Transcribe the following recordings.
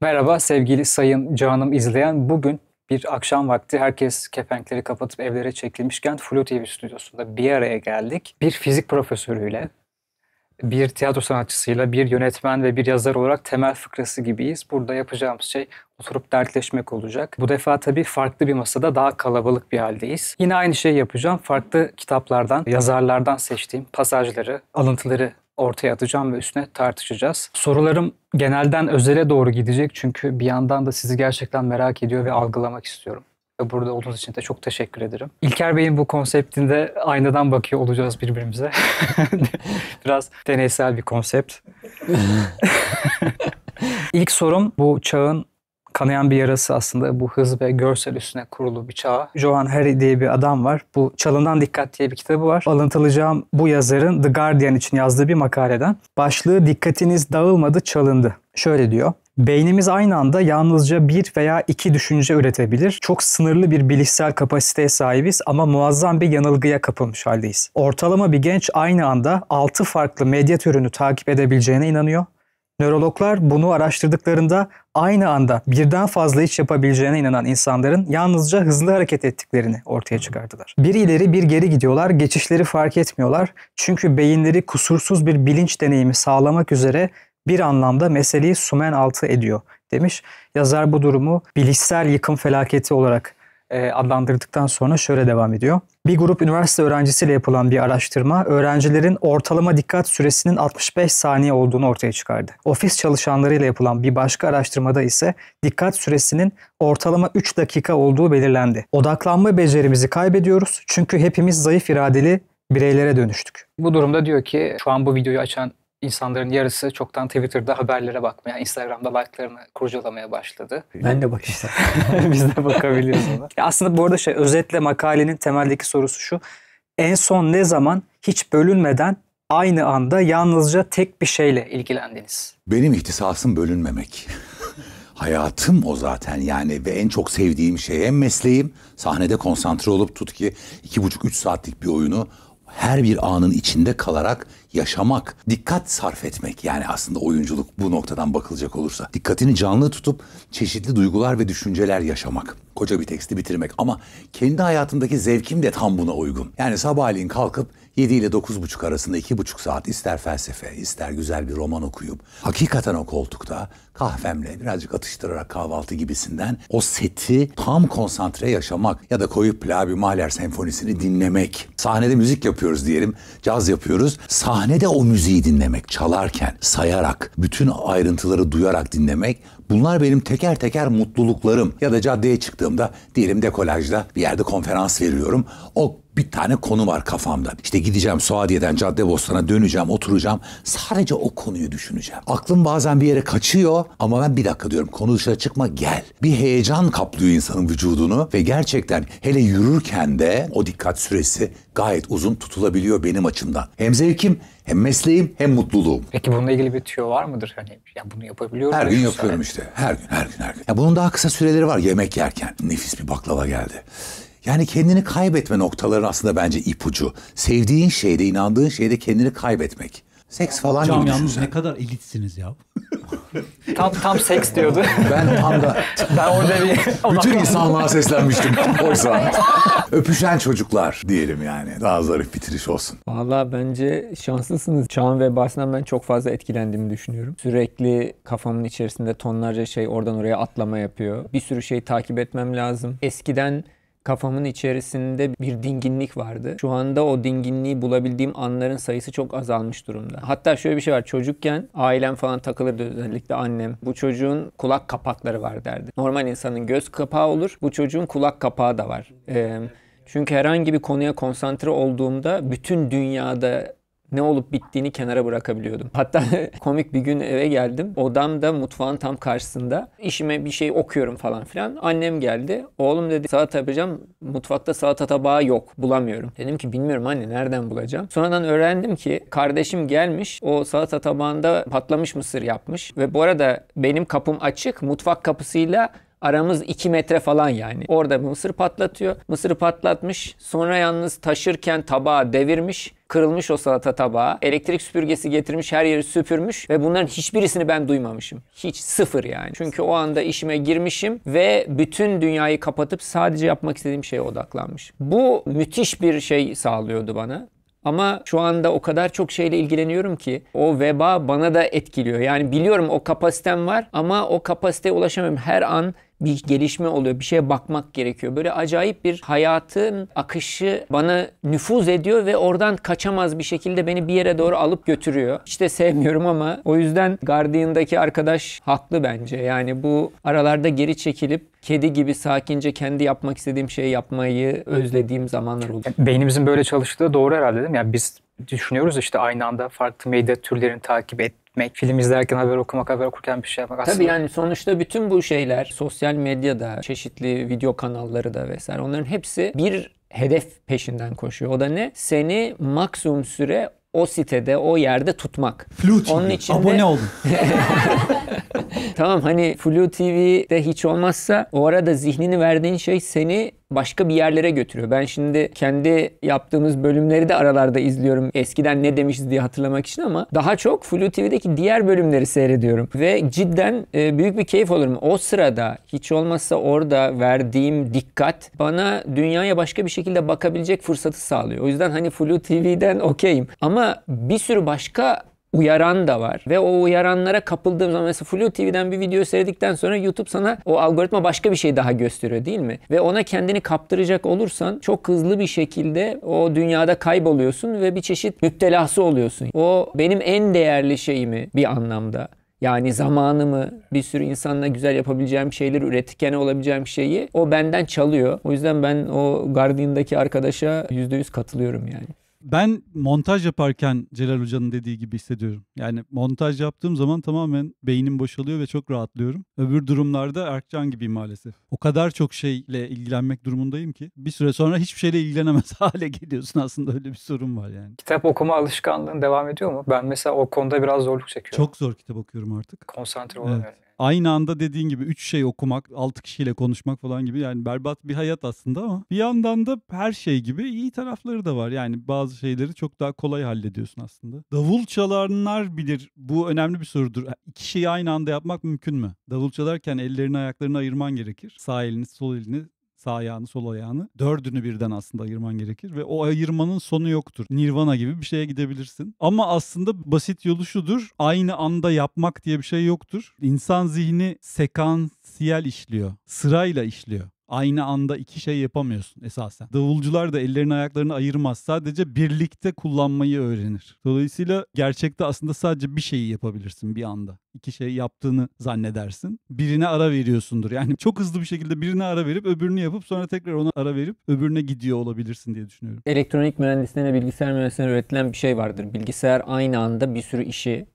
Merhaba sevgili sayın canım izleyen. Bugün bir akşam vakti herkes kepenkleri kapatıp evlere çekilmişken Flu TV stüdyosunda bir araya geldik. Bir fizik profesörüyle, bir tiyatro sanatçısıyla, bir yönetmen ve bir yazar olarak temel fıkrası gibiyiz. Burada yapacağımız şey oturup dertleşmek olacak. Bu defa tabii farklı bir masada daha kalabalık bir haldeyiz. Yine aynı şeyi yapacağım. Farklı kitaplardan, yazarlardan seçtiğim pasajları, alıntıları ortaya atacağım ve üstüne tartışacağız. Sorularım genelden özele doğru gidecek çünkü bir yandan da sizi gerçekten merak ediyor ve algılamak istiyorum. Ve burada olduğunuz için de çok teşekkür ederim. İlker Bey'in bu konseptinde aynadan bakıyor olacağız birbirimize. Biraz deneysel bir konsept. İlk sorum bu çağın kanayan bir yarası aslında bu hız ve görsel üstüne kurulu bir çağ. Johan Harry diye bir adam var. Bu Çalınan Dikkat diye bir kitabı var. Alıntılayacağım bu yazarın The Guardian için yazdığı bir makaleden. Başlığı dikkatiniz dağılmadı çalındı. Şöyle diyor. Beynimiz aynı anda yalnızca bir veya iki düşünce üretebilir. Çok sınırlı bir bilişsel kapasiteye sahibiz ama muazzam bir yanılgıya kapılmış haldeyiz. Ortalama bir genç aynı anda 6 farklı medya türünü takip edebileceğine inanıyor Nörologlar bunu araştırdıklarında aynı anda birden fazla iş yapabileceğine inanan insanların yalnızca hızlı hareket ettiklerini ortaya çıkardılar. Bir ileri bir geri gidiyorlar, geçişleri fark etmiyorlar. Çünkü beyinleri kusursuz bir bilinç deneyimi sağlamak üzere bir anlamda meseleyi sumen altı ediyor demiş. Yazar bu durumu bilişsel yıkım felaketi olarak e, adlandırdıktan sonra şöyle devam ediyor. Bir grup üniversite öğrencisiyle yapılan bir araştırma öğrencilerin ortalama dikkat süresinin 65 saniye olduğunu ortaya çıkardı. Ofis çalışanlarıyla yapılan bir başka araştırmada ise dikkat süresinin ortalama 3 dakika olduğu belirlendi. Odaklanma becerimizi kaybediyoruz çünkü hepimiz zayıf iradeli bireylere dönüştük. Bu durumda diyor ki şu an bu videoyu açan insanların yarısı çoktan Twitter'da haberlere bakmaya, Instagram'da like'larını kurcalamaya başladı. Ben de bakacağım. Biz de bakabiliriz ona. aslında bu arada şey özetle makalenin temeldeki sorusu şu. En son ne zaman hiç bölünmeden aynı anda yalnızca tek bir şeyle ilgilendiniz? Benim ihtisasım bölünmemek. Hayatım o zaten yani ve en çok sevdiğim şey hem mesleğim sahnede konsantre olup tut ki iki buçuk üç saatlik bir oyunu her bir anın içinde kalarak yaşamak, dikkat sarf etmek yani aslında oyunculuk bu noktadan bakılacak olursa. Dikkatini canlı tutup çeşitli duygular ve düşünceler yaşamak. Koca bir teksti bitirmek ama kendi hayatımdaki zevkim de tam buna uygun. Yani sabahleyin kalkıp 7 ile 9.30 arasında 2.5 saat ister felsefe, ister güzel bir roman okuyup hakikaten o koltukta kahvemle birazcık atıştırarak kahvaltı gibisinden o seti tam konsantre yaşamak ya da koyup Plabi Mahler senfonisini dinlemek. Sahnede müzik yapıyoruz diyelim, caz yapıyoruz. Sah sahnede o müziği dinlemek, çalarken, sayarak, bütün ayrıntıları duyarak dinlemek bunlar benim teker teker mutluluklarım. Ya da caddeye çıktığımda diyelim dekolajda bir yerde konferans veriyorum. O bir tane konu var kafamda. İşte gideceğim Suadiye'den Caddebostan'a döneceğim, oturacağım. Sadece o konuyu düşüneceğim. Aklım bazen bir yere kaçıyor ama ben bir dakika diyorum konu dışına çıkma gel. Bir heyecan kaplıyor insanın vücudunu ve gerçekten hele yürürken de o dikkat süresi gayet uzun tutulabiliyor benim açımdan. Hem zevkim hem mesleğim hem mutluluğum. Peki bununla ilgili bir tüyo var mıdır? Hani ya bunu yapabiliyor Her gün yapıyorum işte. Her gün, her gün, her gün. Ya bunun daha kısa süreleri var yemek yerken. Nefis bir baklava geldi. Yani kendini kaybetme noktaları aslında bence ipucu. Sevdiğin şeyde, inandığın şeyde kendini kaybetmek. Seks falan Hocam gibi yalnız ne kadar elitsiniz ya. Tam tam seks diyordu. Ben tam da... ben orada bir... Bütün insanlığa seslenmiştim oysa. Öpüşen çocuklar diyelim yani. Daha zarif bitiriş olsun. Vallahi bence şanslısınız. Çağan ve Bahsin'den ben çok fazla etkilendiğimi düşünüyorum. Sürekli kafamın içerisinde tonlarca şey oradan oraya atlama yapıyor. Bir sürü şey takip etmem lazım. Eskiden kafamın içerisinde bir dinginlik vardı. Şu anda o dinginliği bulabildiğim anların sayısı çok azalmış durumda. Hatta şöyle bir şey var. Çocukken ailem falan takılırdı özellikle annem. Bu çocuğun kulak kapakları var derdi. Normal insanın göz kapağı olur. Bu çocuğun kulak kapağı da var. Ee, çünkü herhangi bir konuya konsantre olduğumda bütün dünyada ne olup bittiğini kenara bırakabiliyordum. Hatta komik bir gün eve geldim. Odamda mutfağın tam karşısında. İşime bir şey okuyorum falan filan. Annem geldi. Oğlum dedi salata yapacağım. Mutfakta salata tabağı yok. Bulamıyorum. Dedim ki bilmiyorum anne nereden bulacağım. Sonradan öğrendim ki kardeşim gelmiş. O salata tabağında patlamış mısır yapmış. Ve bu arada benim kapım açık. Mutfak kapısıyla Aramız 2 metre falan yani. Orada mısır patlatıyor. Mısırı patlatmış. Sonra yalnız taşırken tabağı devirmiş. Kırılmış o salata tabağı. Elektrik süpürgesi getirmiş her yeri süpürmüş ve bunların hiçbirisini ben duymamışım. Hiç sıfır yani. Çünkü o anda işime girmişim ve bütün dünyayı kapatıp sadece yapmak istediğim şeye odaklanmış. Bu müthiş bir şey sağlıyordu bana. Ama şu anda o kadar çok şeyle ilgileniyorum ki o veba bana da etkiliyor. Yani biliyorum o kapasitem var ama o kapasiteye ulaşamıyorum. Her an bir gelişme oluyor, bir şeye bakmak gerekiyor. Böyle acayip bir hayatın akışı bana nüfuz ediyor ve oradan kaçamaz bir şekilde beni bir yere doğru alıp götürüyor. Hiç de sevmiyorum ama o yüzden Guardian'daki arkadaş haklı bence. Yani bu aralarda geri çekilip kedi gibi sakince kendi yapmak istediğim şeyi yapmayı özlediğim zamanlar oldu. Beynimizin böyle çalıştığı doğru herhalde değil mi? Yani biz düşünüyoruz işte aynı anda farklı medya türlerini takip et, etmek, film izlerken haber okumak, haber okurken bir şey yapmak aslında. Tabii yani sonuçta bütün bu şeyler sosyal medyada, çeşitli video kanalları da vesaire onların hepsi bir hedef peşinden koşuyor. O da ne? Seni maksimum süre o sitede, o yerde tutmak. Flu Onun için abone de... tamam hani Flu TV'de hiç olmazsa o arada zihnini verdiğin şey seni başka bir yerlere götürüyor. Ben şimdi kendi yaptığımız bölümleri de aralarda izliyorum. Eskiden ne demişiz diye hatırlamak için ama daha çok Flu TV'deki diğer bölümleri seyrediyorum. Ve cidden e, büyük bir keyif olurum. O sırada hiç olmazsa orada verdiğim dikkat bana dünyaya başka bir şekilde bakabilecek fırsatı sağlıyor. O yüzden hani Flu TV'den okeyim. Ama bir sürü başka uyaran da var. Ve o uyaranlara kapıldığım zaman mesela Flu TV'den bir video seyredikten sonra YouTube sana o algoritma başka bir şey daha gösteriyor değil mi? Ve ona kendini kaptıracak olursan çok hızlı bir şekilde o dünyada kayboluyorsun ve bir çeşit müptelası oluyorsun. O benim en değerli şeyimi bir anlamda. Yani zamanımı, bir sürü insanla güzel yapabileceğim şeyler üretken olabileceğim şeyi o benden çalıyor. O yüzden ben o Guardian'daki arkadaşa %100 katılıyorum yani. Ben montaj yaparken Celal Hoca'nın dediği gibi hissediyorum. Yani montaj yaptığım zaman tamamen beynim boşalıyor ve çok rahatlıyorum. Öbür durumlarda Erkcan gibi maalesef. O kadar çok şeyle ilgilenmek durumundayım ki bir süre sonra hiçbir şeyle ilgilenemez hale geliyorsun aslında öyle bir sorun var yani. Kitap okuma alışkanlığın devam ediyor mu? Ben mesela o konuda biraz zorluk çekiyorum. Çok zor kitap okuyorum artık. Konsantre olamıyorum. Evet aynı anda dediğin gibi 3 şey okumak, 6 kişiyle konuşmak falan gibi yani berbat bir hayat aslında ama bir yandan da her şey gibi iyi tarafları da var. Yani bazı şeyleri çok daha kolay hallediyorsun aslında. Davul çalanlar bilir. Bu önemli bir sorudur. İki şeyi aynı anda yapmak mümkün mü? Davul çalarken ellerini ayaklarını ayırman gerekir. Sağ elini, sol elini sağ ayağını sol ayağını dördünü birden aslında ayırman gerekir ve o ayırmanın sonu yoktur. Nirvana gibi bir şeye gidebilirsin. Ama aslında basit yolu şudur. Aynı anda yapmak diye bir şey yoktur. İnsan zihni sekansiyel işliyor. Sırayla işliyor aynı anda iki şey yapamıyorsun esasen. Davulcular da ellerini ayaklarını ayırmaz. Sadece birlikte kullanmayı öğrenir. Dolayısıyla gerçekte aslında sadece bir şeyi yapabilirsin bir anda. İki şey yaptığını zannedersin. Birine ara veriyorsundur. Yani çok hızlı bir şekilde birine ara verip öbürünü yapıp sonra tekrar ona ara verip öbürüne gidiyor olabilirsin diye düşünüyorum. Elektronik mühendisliğine bilgisayar mühendisliğine öğretilen bir şey vardır. Bilgisayar aynı anda bir sürü işi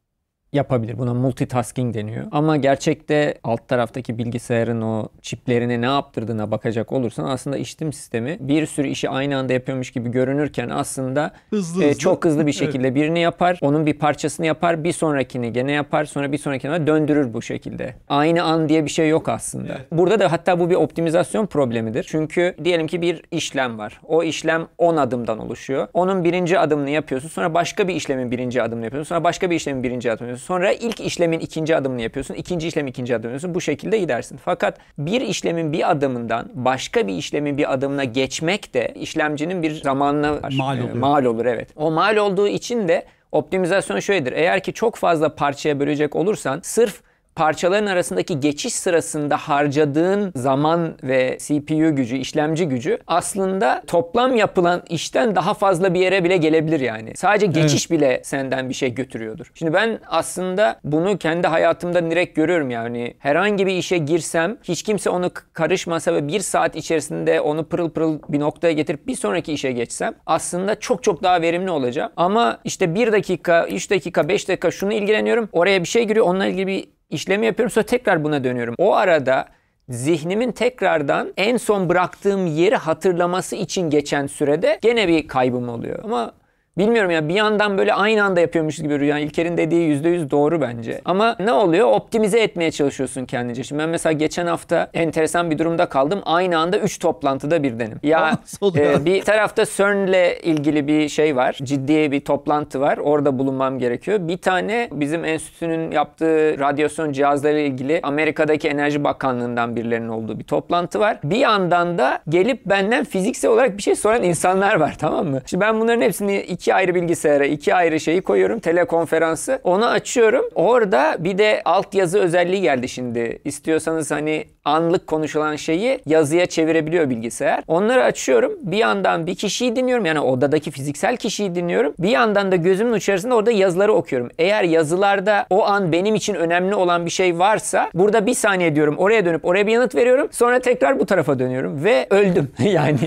yapabilir. Buna multitasking deniyor. Ama gerçekte alt taraftaki bilgisayarın o çiplerine ne yaptırdığına bakacak olursan aslında işletim sistemi bir sürü işi aynı anda yapıyormuş gibi görünürken aslında hızlı, e, hızlı. çok hızlı bir şekilde evet. birini yapar, onun bir parçasını yapar, bir sonrakini gene yapar, sonra bir sonrakine döndürür bu şekilde. Aynı an diye bir şey yok aslında. Evet. Burada da hatta bu bir optimizasyon problemidir. Çünkü diyelim ki bir işlem var. O işlem 10 adımdan oluşuyor. Onun birinci adımını yapıyorsun. Sonra başka bir işlemin birinci adımını yapıyorsun. Sonra başka bir işlemin birinci adımını yapıyorsun Sonra ilk işlemin ikinci adımını yapıyorsun. ikinci işlem ikinci adımını yapıyorsun. Bu şekilde gidersin. Fakat bir işlemin bir adımından başka bir işlemin bir adımına geçmek de işlemcinin bir zamanına Mal, e, oluyor. mal olur evet. O mal olduğu için de optimizasyon şöyledir. Eğer ki çok fazla parçaya bölecek olursan sırf parçaların arasındaki geçiş sırasında harcadığın zaman ve CPU gücü, işlemci gücü aslında toplam yapılan işten daha fazla bir yere bile gelebilir yani. Sadece geçiş evet. bile senden bir şey götürüyordur. Şimdi ben aslında bunu kendi hayatımda direkt görüyorum yani. Herhangi bir işe girsem hiç kimse onu karışmasa ve bir saat içerisinde onu pırıl pırıl bir noktaya getirip bir sonraki işe geçsem aslında çok çok daha verimli olacağım. Ama işte bir dakika, üç dakika, beş dakika şunu ilgileniyorum. Oraya bir şey giriyor. Onunla ilgili bir işlemi yapıyorum sonra tekrar buna dönüyorum. O arada zihnimin tekrardan en son bıraktığım yeri hatırlaması için geçen sürede gene bir kaybım oluyor. Ama Bilmiyorum ya bir yandan böyle aynı anda yapıyormuşuz gibi yani İlker'in dediği %100 doğru bence. Ama ne oluyor? Optimize etmeye çalışıyorsun kendince. Şimdi ben mesela geçen hafta enteresan bir durumda kaldım. Aynı anda 3 toplantıda birdenim. Ya e, bir tarafta CERN'le ilgili bir şey var. Ciddi bir toplantı var. Orada bulunmam gerekiyor. Bir tane bizim enstitünün yaptığı radyasyon cihazları ilgili Amerika'daki Enerji Bakanlığı'ndan birilerinin olduğu bir toplantı var. Bir yandan da gelip benden fiziksel olarak bir şey soran insanlar var tamam mı? Şimdi ben bunların hepsini iki ayrı bilgisayara iki ayrı şeyi koyuyorum. Telekonferansı. Onu açıyorum. Orada bir de altyazı özelliği geldi şimdi. İstiyorsanız hani anlık konuşulan şeyi yazıya çevirebiliyor bilgisayar. Onları açıyorum. Bir yandan bir kişiyi dinliyorum. Yani odadaki fiziksel kişiyi dinliyorum. Bir yandan da gözümün içerisinde orada yazıları okuyorum. Eğer yazılarda o an benim için önemli olan bir şey varsa burada bir saniye diyorum. Oraya dönüp oraya bir yanıt veriyorum. Sonra tekrar bu tarafa dönüyorum ve öldüm. yani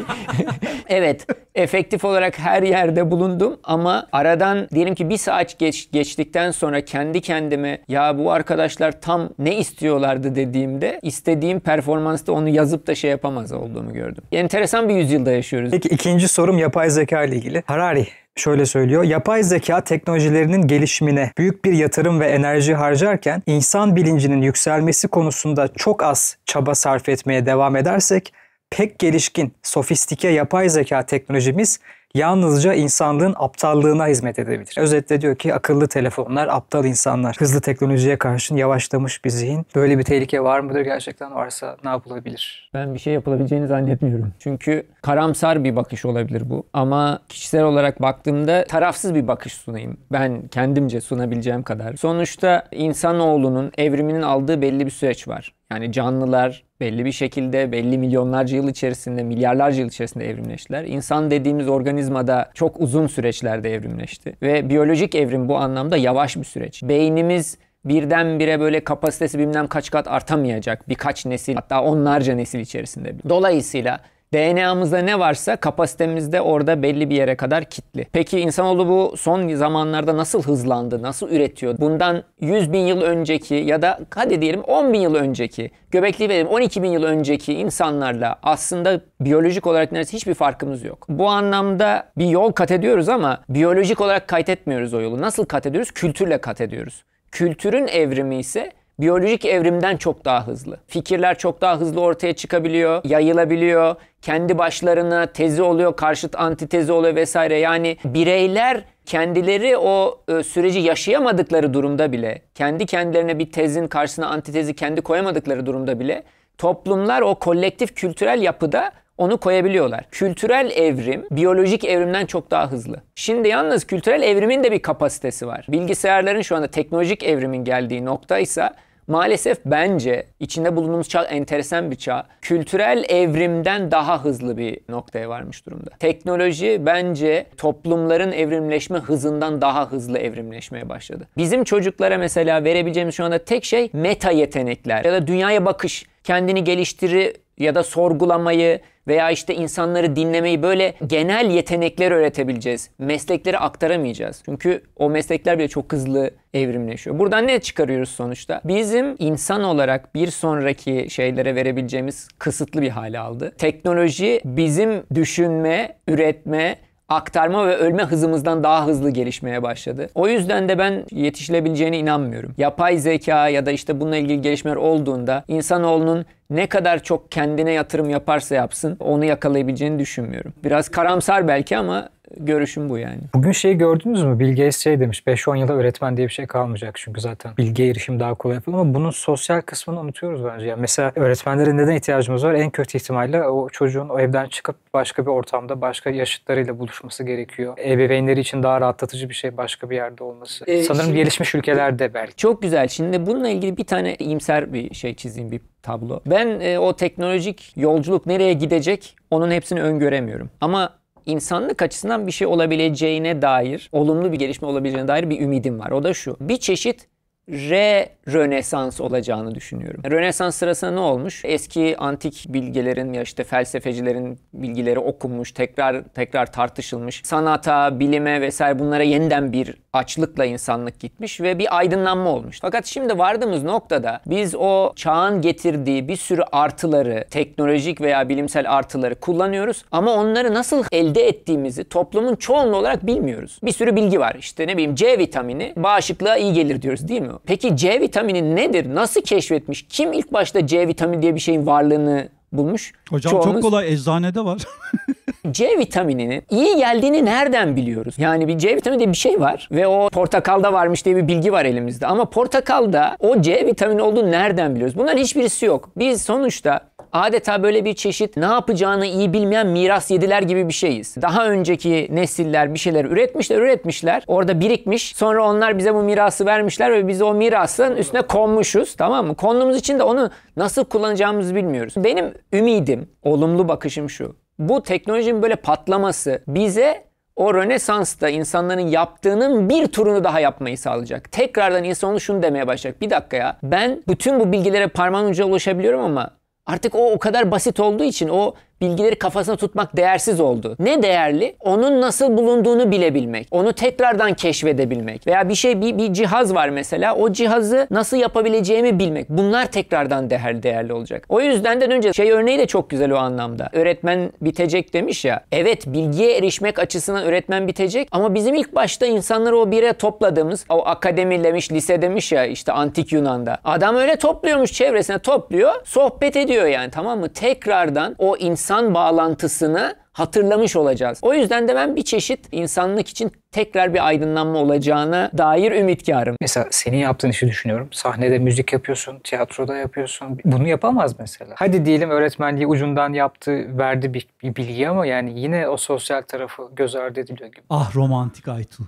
evet efektif olarak her yerde bulundum ama aradan diyelim ki bir saat geç, geçtikten sonra kendi kendime ya bu arkadaşlar tam ne istiyorlardı dediğimde istediğim istediğim performansta onu yazıp da şey yapamaz olduğumu gördüm. Enteresan bir yüzyılda yaşıyoruz. Peki ikinci sorum yapay zeka ile ilgili. Harari şöyle söylüyor. Yapay zeka teknolojilerinin gelişimine büyük bir yatırım ve enerji harcarken insan bilincinin yükselmesi konusunda çok az çaba sarf etmeye devam edersek pek gelişkin, sofistike yapay zeka teknolojimiz yalnızca insanlığın aptallığına hizmet edebilir. Özetle diyor ki akıllı telefonlar aptal insanlar. Hızlı teknolojiye karşın yavaşlamış bir zihin. Böyle bir tehlike var mıdır? Gerçekten varsa ne yapılabilir? Ben bir şey yapılabileceğini zannetmiyorum. Çünkü karamsar bir bakış olabilir bu. Ama kişisel olarak baktığımda tarafsız bir bakış sunayım. Ben kendimce sunabileceğim kadar. Sonuçta insanoğlunun evriminin aldığı belli bir süreç var. Yani canlılar belli bir şekilde belli milyonlarca yıl içerisinde, milyarlarca yıl içerisinde evrimleştiler. İnsan dediğimiz organizmada çok uzun süreçlerde evrimleşti. Ve biyolojik evrim bu anlamda yavaş bir süreç. Beynimiz birdenbire böyle kapasitesi bilmem kaç kat artamayacak birkaç nesil hatta onlarca nesil içerisinde. Dolayısıyla DNA'mızda ne varsa kapasitemizde orada belli bir yere kadar kitli. Peki insanoğlu bu son zamanlarda nasıl hızlandı, nasıl üretiyor? Bundan 100 bin yıl önceki ya da hadi diyelim 10 bin yıl önceki, göbekli verelim 12 bin yıl önceki insanlarla aslında biyolojik olarak neredeyse hiçbir farkımız yok. Bu anlamda bir yol kat ediyoruz ama biyolojik olarak kaydetmiyoruz o yolu. Nasıl kat ediyoruz? Kültürle kat ediyoruz. Kültürün evrimi ise biyolojik evrimden çok daha hızlı. Fikirler çok daha hızlı ortaya çıkabiliyor, yayılabiliyor. Kendi başlarına tezi oluyor, karşıt antitezi oluyor vesaire. Yani bireyler kendileri o e, süreci yaşayamadıkları durumda bile, kendi kendilerine bir tezin karşısına antitezi kendi koyamadıkları durumda bile toplumlar o kolektif kültürel yapıda onu koyabiliyorlar. Kültürel evrim biyolojik evrimden çok daha hızlı. Şimdi yalnız kültürel evrimin de bir kapasitesi var. Bilgisayarların şu anda teknolojik evrimin geldiği nokta ise Maalesef bence içinde bulunduğumuz çağ enteresan bir çağ. Kültürel evrimden daha hızlı bir noktaya varmış durumda. Teknoloji bence toplumların evrimleşme hızından daha hızlı evrimleşmeye başladı. Bizim çocuklara mesela verebileceğimiz şu anda tek şey meta yetenekler ya da dünyaya bakış, kendini geliştiri ya da sorgulamayı, veya işte insanları dinlemeyi böyle genel yetenekler öğretebileceğiz. Meslekleri aktaramayacağız. Çünkü o meslekler bile çok hızlı evrimleşiyor. Buradan ne çıkarıyoruz sonuçta? Bizim insan olarak bir sonraki şeylere verebileceğimiz kısıtlı bir hale aldı. Teknoloji bizim düşünme, üretme aktarma ve ölme hızımızdan daha hızlı gelişmeye başladı. O yüzden de ben yetişilebileceğine inanmıyorum. Yapay zeka ya da işte bununla ilgili gelişmeler olduğunda insanoğlunun ne kadar çok kendine yatırım yaparsa yapsın onu yakalayabileceğini düşünmüyorum. Biraz karamsar belki ama görüşüm bu yani. Bugün şeyi gördünüz mü? Bill Gates şey demiş 5-10 yıla öğretmen diye bir şey kalmayacak çünkü zaten bilgi erişim daha kolay yapılır ama bunun sosyal kısmını unutuyoruz bence. Yani mesela öğretmenlerin neden ihtiyacımız var? En kötü ihtimalle o çocuğun o evden çıkıp başka bir ortamda başka yaşıtlarıyla buluşması gerekiyor. Ebeveynleri için daha rahatlatıcı bir şey başka bir yerde olması. Ee, Sanırım şimdi, gelişmiş ülkelerde belki. Çok güzel. Şimdi bununla ilgili bir tane iyimser bir şey çizeyim bir tablo. Ben e, o teknolojik yolculuk nereye gidecek onun hepsini öngöremiyorum. Ama insanlık açısından bir şey olabileceğine dair, olumlu bir gelişme olabileceğine dair bir ümidim var. O da şu. Bir çeşit re-rönesans olacağını düşünüyorum. Rönesans sırasında ne olmuş? Eski antik bilgelerin ya işte felsefecilerin bilgileri okunmuş, tekrar tekrar tartışılmış. Sanata, bilime vesaire bunlara yeniden bir açlıkla insanlık gitmiş ve bir aydınlanma olmuş. Fakat şimdi vardığımız noktada biz o çağın getirdiği bir sürü artıları, teknolojik veya bilimsel artıları kullanıyoruz ama onları nasıl elde ettiğimizi toplumun çoğunluğu olarak bilmiyoruz. Bir sürü bilgi var. işte ne bileyim C vitamini bağışıklığa iyi gelir diyoruz değil mi? gerekiyor. Peki C vitamini nedir? Nasıl keşfetmiş? Kim ilk başta C vitamini diye bir şeyin varlığını bulmuş? Hocam Çoğumuz... çok kolay eczanede var. C vitamininin iyi geldiğini nereden biliyoruz? Yani bir C vitamini diye bir şey var ve o portakalda varmış diye bir bilgi var elimizde. Ama portakalda o C vitamini olduğunu nereden biliyoruz? Bunların hiçbirisi yok. Biz sonuçta adeta böyle bir çeşit ne yapacağını iyi bilmeyen miras yediler gibi bir şeyiz. Daha önceki nesiller bir şeyler üretmişler, üretmişler. Orada birikmiş. Sonra onlar bize bu mirası vermişler ve biz o mirasın üstüne konmuşuz. Tamam mı? Konduğumuz için de onu nasıl kullanacağımızı bilmiyoruz. Benim ümidim, olumlu bakışım şu. Bu teknolojinin böyle patlaması bize o Rönesans'ta insanların yaptığının bir turunu daha yapmayı sağlayacak. Tekrardan insanoğlu şunu demeye başlayacak. Bir dakika ya ben bütün bu bilgilere parmağın ucuyla ulaşabiliyorum ama Artık o o kadar basit olduğu için o bilgileri kafasına tutmak değersiz oldu. Ne değerli? Onun nasıl bulunduğunu bilebilmek. Onu tekrardan keşfedebilmek. Veya bir şey bir, bir cihaz var mesela. O cihazı nasıl yapabileceğimi bilmek. Bunlar tekrardan değerli değerli olacak. O yüzden de önce şey örneği de çok güzel o anlamda. Öğretmen bitecek demiş ya. Evet bilgiye erişmek açısından öğretmen bitecek ama bizim ilk başta insanları o bire topladığımız o akademi demiş, lise demiş ya işte antik Yunan'da. Adam öyle topluyormuş çevresine topluyor. Sohbet ediyor yani tamam mı? Tekrardan o insan insan bağlantısını hatırlamış olacağız. O yüzden de ben bir çeşit insanlık için tekrar bir aydınlanma olacağına dair ümitkarım. Mesela senin yaptığın işi düşünüyorum. Sahnede müzik yapıyorsun, tiyatroda yapıyorsun. Bunu yapamaz mesela. Hadi diyelim öğretmenliği ucundan yaptı, verdi bir, bir bilgi ama yani yine o sosyal tarafı göz ardı ediliyor gibi. Ah romantik Aytu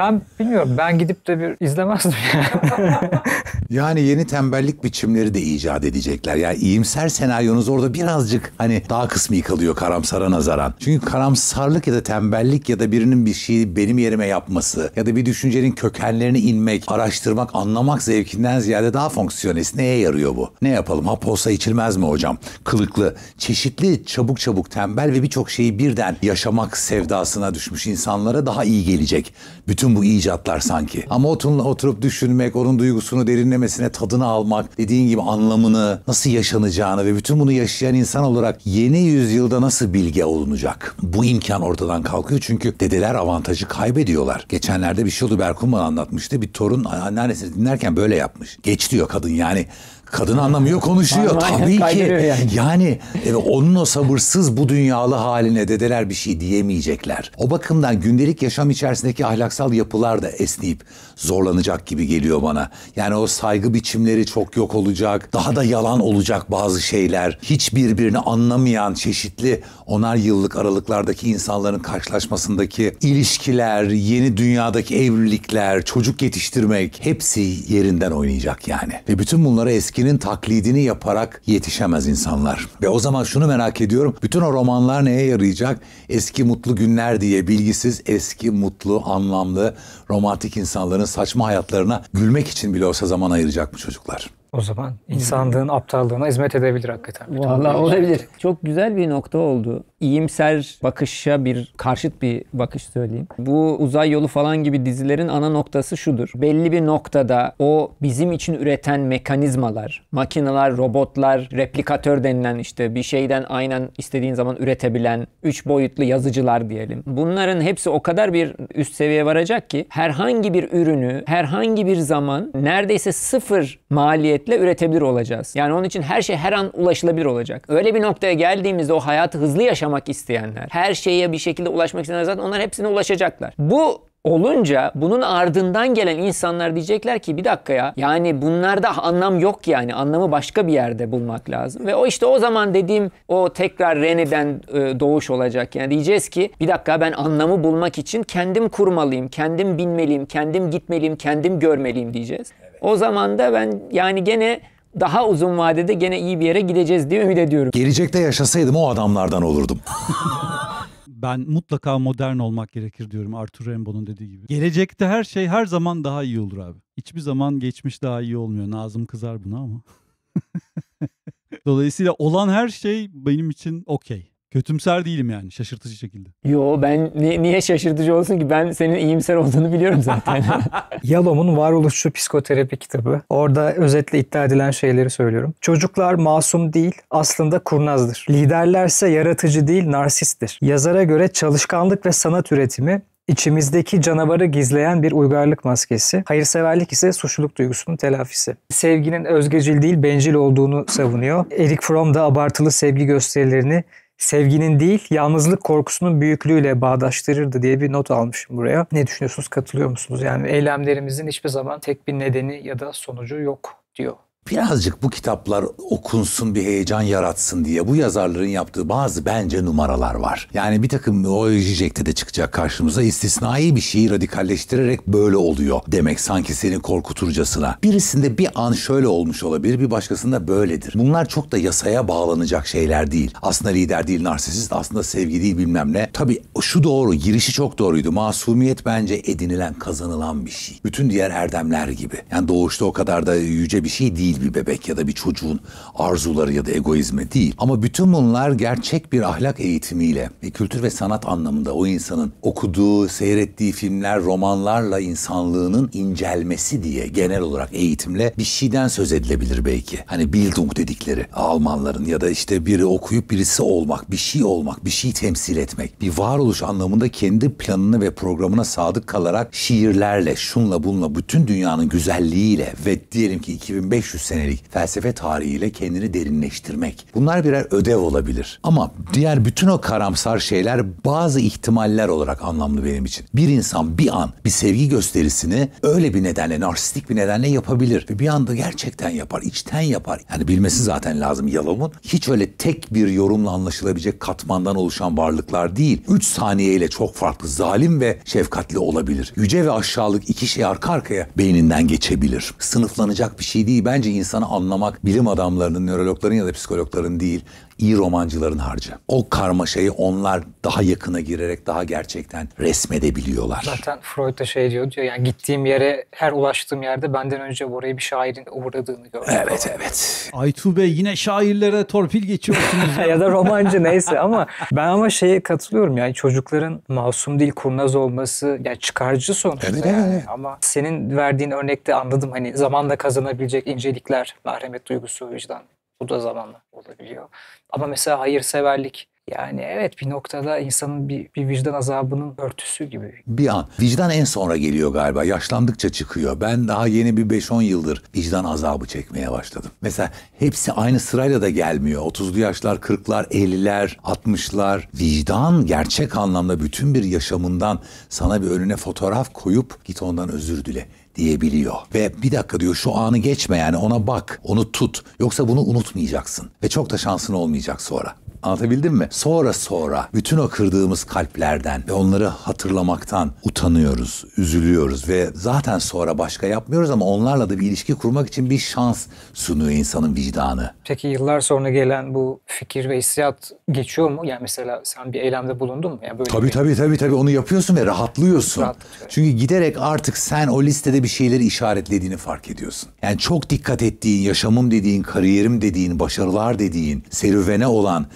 ben bilmiyorum. Ben gidip de bir izlemezdim yani. yani yeni tembellik biçimleri de icat edecekler. Yani iyimser senaryonuz orada birazcık hani daha kısmi yıkılıyor karamsara nazaran. Çünkü karamsarlık ya da tembellik ya da birinin bir şeyi benim yerime yapması ya da bir düşüncenin kökenlerine inmek, araştırmak, anlamak zevkinden ziyade daha fonksiyonist. Neye yarıyor bu? Ne yapalım? Hap olsa içilmez mi hocam? Kılıklı, çeşitli, çabuk çabuk tembel ve birçok şeyi birden yaşamak sevdasına düşmüş insanlara daha iyi gelecek. Bütün bu icatlar sanki. Ama otunla oturup düşünmek, onun duygusunu derinlemesine tadını almak, dediğin gibi anlamını, nasıl yaşanacağını ve bütün bunu yaşayan insan olarak yeni yüzyılda nasıl bilge olunacak? Bu imkan ortadan kalkıyor çünkü dedeler avantajı kaybediyorlar. Geçenlerde bir şey oldu Berkun bana anlatmıştı. Bir torun anneannesini dinlerken böyle yapmış. Geç diyor kadın yani Kadın anlamıyor konuşuyor Parmağını tabii ki. Yani, yani evet, onun o sabırsız bu dünyalı haline dedeler bir şey diyemeyecekler. O bakımdan gündelik yaşam içerisindeki ahlaksal yapılar da esneyip zorlanacak gibi geliyor bana. Yani o saygı biçimleri çok yok olacak. Daha da yalan olacak bazı şeyler. Hiç birbirini anlamayan çeşitli onar yıllık aralıklardaki insanların karşılaşmasındaki ilişkiler, yeni dünyadaki evlilikler, çocuk yetiştirmek hepsi yerinden oynayacak yani. Ve bütün bunlara eski eskinin taklidini yaparak yetişemez insanlar. Ve o zaman şunu merak ediyorum. Bütün o romanlar neye yarayacak? Eski mutlu günler diye bilgisiz eski mutlu, anlamlı, romantik insanların saçma hayatlarına gülmek için bile olsa zaman ayıracak mı çocuklar. O zaman insanlığın aptallığına hizmet edebilir hakikaten. Valla olabilir. Çok güzel bir nokta oldu. İyimser bakışa bir karşıt bir bakış söyleyeyim. Bu uzay yolu falan gibi dizilerin ana noktası şudur. Belli bir noktada o bizim için üreten mekanizmalar, makineler, robotlar, replikatör denilen işte bir şeyden aynen istediğin zaman üretebilen üç boyutlu yazıcılar diyelim. Bunların hepsi o kadar bir üst seviye varacak ki herhangi bir ürünü, herhangi bir zaman neredeyse sıfır maliyet kabiliyetle üretebilir olacağız. Yani onun için her şey her an ulaşılabilir olacak. Öyle bir noktaya geldiğimizde o hayatı hızlı yaşamak isteyenler, her şeye bir şekilde ulaşmak isteyenler zaten onlar hepsine ulaşacaklar. Bu olunca bunun ardından gelen insanlar diyecekler ki bir dakika ya yani bunlarda anlam yok yani anlamı başka bir yerde bulmak lazım ve o işte o zaman dediğim o tekrar reniden e, doğuş olacak yani diyeceğiz ki bir dakika ben anlamı bulmak için kendim kurmalıyım kendim binmeliyim kendim gitmeliyim kendim görmeliyim diyeceğiz. Evet. O zaman da ben yani gene daha uzun vadede gene iyi bir yere gideceğiz diye ümit ediyorum. Gelecekte yaşasaydım o adamlardan olurdum. ben mutlaka modern olmak gerekir diyorum Arthur Rimbaud'un dediği gibi. Gelecekte her şey her zaman daha iyi olur abi. Hiçbir zaman geçmiş daha iyi olmuyor. Nazım kızar buna ama. Dolayısıyla olan her şey benim için okey. Kötümser değilim yani şaşırtıcı şekilde. Yo ben ni- niye şaşırtıcı olsun ki ben senin iyimser olduğunu biliyorum zaten. Yalom'un Varoluşçu Psikoterapi kitabı. Orada özetle iddia edilen şeyleri söylüyorum. Çocuklar masum değil aslında kurnazdır. Liderlerse yaratıcı değil narsisttir. Yazara göre çalışkanlık ve sanat üretimi İçimizdeki canavarı gizleyen bir uygarlık maskesi, hayırseverlik ise suçluluk duygusunun telafisi. Sevginin özgecil değil bencil olduğunu savunuyor. Erik Fromm da abartılı sevgi gösterilerini sevginin değil yalnızlık korkusunun büyüklüğüyle bağdaştırırdı diye bir not almışım buraya. Ne düşünüyorsunuz? Katılıyor musunuz? Yani eylemlerimizin hiçbir zaman tek bir nedeni ya da sonucu yok diyor birazcık bu kitaplar okunsun bir heyecan yaratsın diye bu yazarların yaptığı bazı bence numaralar var. Yani bir takım o Jijek'te de çıkacak karşımıza istisnai bir şeyi radikalleştirerek böyle oluyor demek sanki seni korkuturcasına. Birisinde bir an şöyle olmuş olabilir bir başkasında böyledir. Bunlar çok da yasaya bağlanacak şeyler değil. Aslında lider değil narsisist aslında sevgi değil bilmem ne. Tabii şu doğru girişi çok doğruydu. Masumiyet bence edinilen kazanılan bir şey. Bütün diğer erdemler gibi. Yani doğuşta o kadar da yüce bir şey değil değil bir bebek ya da bir çocuğun arzuları ya da egoizmi değil. Ama bütün bunlar gerçek bir ahlak eğitimiyle ve kültür ve sanat anlamında o insanın okuduğu, seyrettiği filmler, romanlarla insanlığının incelmesi diye genel olarak eğitimle bir şeyden söz edilebilir belki. Hani Bildung dedikleri Almanların ya da işte biri okuyup birisi olmak, bir şey olmak, bir şey temsil etmek. Bir varoluş anlamında kendi planını ve programına sadık kalarak şiirlerle, şunla bunla bütün dünyanın güzelliğiyle ve diyelim ki 2500 senelik felsefe tarihiyle kendini derinleştirmek. Bunlar birer ödev olabilir. Ama diğer bütün o karamsar şeyler bazı ihtimaller olarak anlamlı benim için. Bir insan bir an bir sevgi gösterisini öyle bir nedenle, narsistik bir nedenle yapabilir. Ve bir anda gerçekten yapar, içten yapar. Yani bilmesi zaten lazım Yalov'un. Hiç öyle tek bir yorumla anlaşılabilecek katmandan oluşan varlıklar değil. 3 saniyeyle çok farklı zalim ve şefkatli olabilir. Yüce ve aşağılık iki şey arka arkaya beyninden geçebilir. Sınıflanacak bir şey değil. Bence insanı anlamak bilim adamlarının, nörologların ya da psikologların değil iyi romancıların harcı. O karmaşayı onlar daha yakına girerek daha gerçekten resmedebiliyorlar. Zaten Freud da şey diyor diyor yani gittiğim yere her ulaştığım yerde benden önce oraya bir şairin uğradığını gördüm. Evet falan. evet. Aytu Bey yine şairlere torpil geçiyorsunuz. ya da romancı neyse ama ben ama şeye katılıyorum yani çocukların masum değil kurnaz olması yani çıkarcı sonuçta. Evet, yani. evet. Ama senin verdiğin örnekte anladım hani zamanla kazanabilecek incelikler, merhamet duygusu, vicdan. Bu da zamanla olabiliyor. Ama mesela hayırseverlik, yani evet bir noktada insanın bir, bir vicdan azabının örtüsü gibi. Bir an. Vicdan en sonra geliyor galiba. Yaşlandıkça çıkıyor. Ben daha yeni bir 5-10 yıldır vicdan azabı çekmeye başladım. Mesela hepsi aynı sırayla da gelmiyor. 30'lu yaşlar, 40'lar, 50'ler, 60'lar. Vicdan gerçek anlamda bütün bir yaşamından sana bir önüne fotoğraf koyup git ondan özür dile diyebiliyor. Ve bir dakika diyor şu anı geçme yani ona bak, onu tut. Yoksa bunu unutmayacaksın ve çok da şansın olmayacak sonra. Anlatabildim mi? Sonra sonra bütün o kırdığımız kalplerden ve onları hatırlamaktan utanıyoruz, üzülüyoruz ve zaten sonra başka yapmıyoruz ama onlarla da bir ilişki kurmak için bir şans sunuyor insanın vicdanı. Peki yıllar sonra gelen bu fikir ve hissiyat geçiyor mu? Yani mesela sen bir eylemde bulundun mu? Yani böyle tabii bir... tabii tabii tabii onu yapıyorsun ve rahatlıyorsun. Rahatlatıyor. Çünkü giderek artık sen o listede bir şeyleri işaretlediğini fark ediyorsun. Yani çok dikkat ettiğin, yaşamım dediğin, kariyerim dediğin, başarılar dediğin, serüvene olan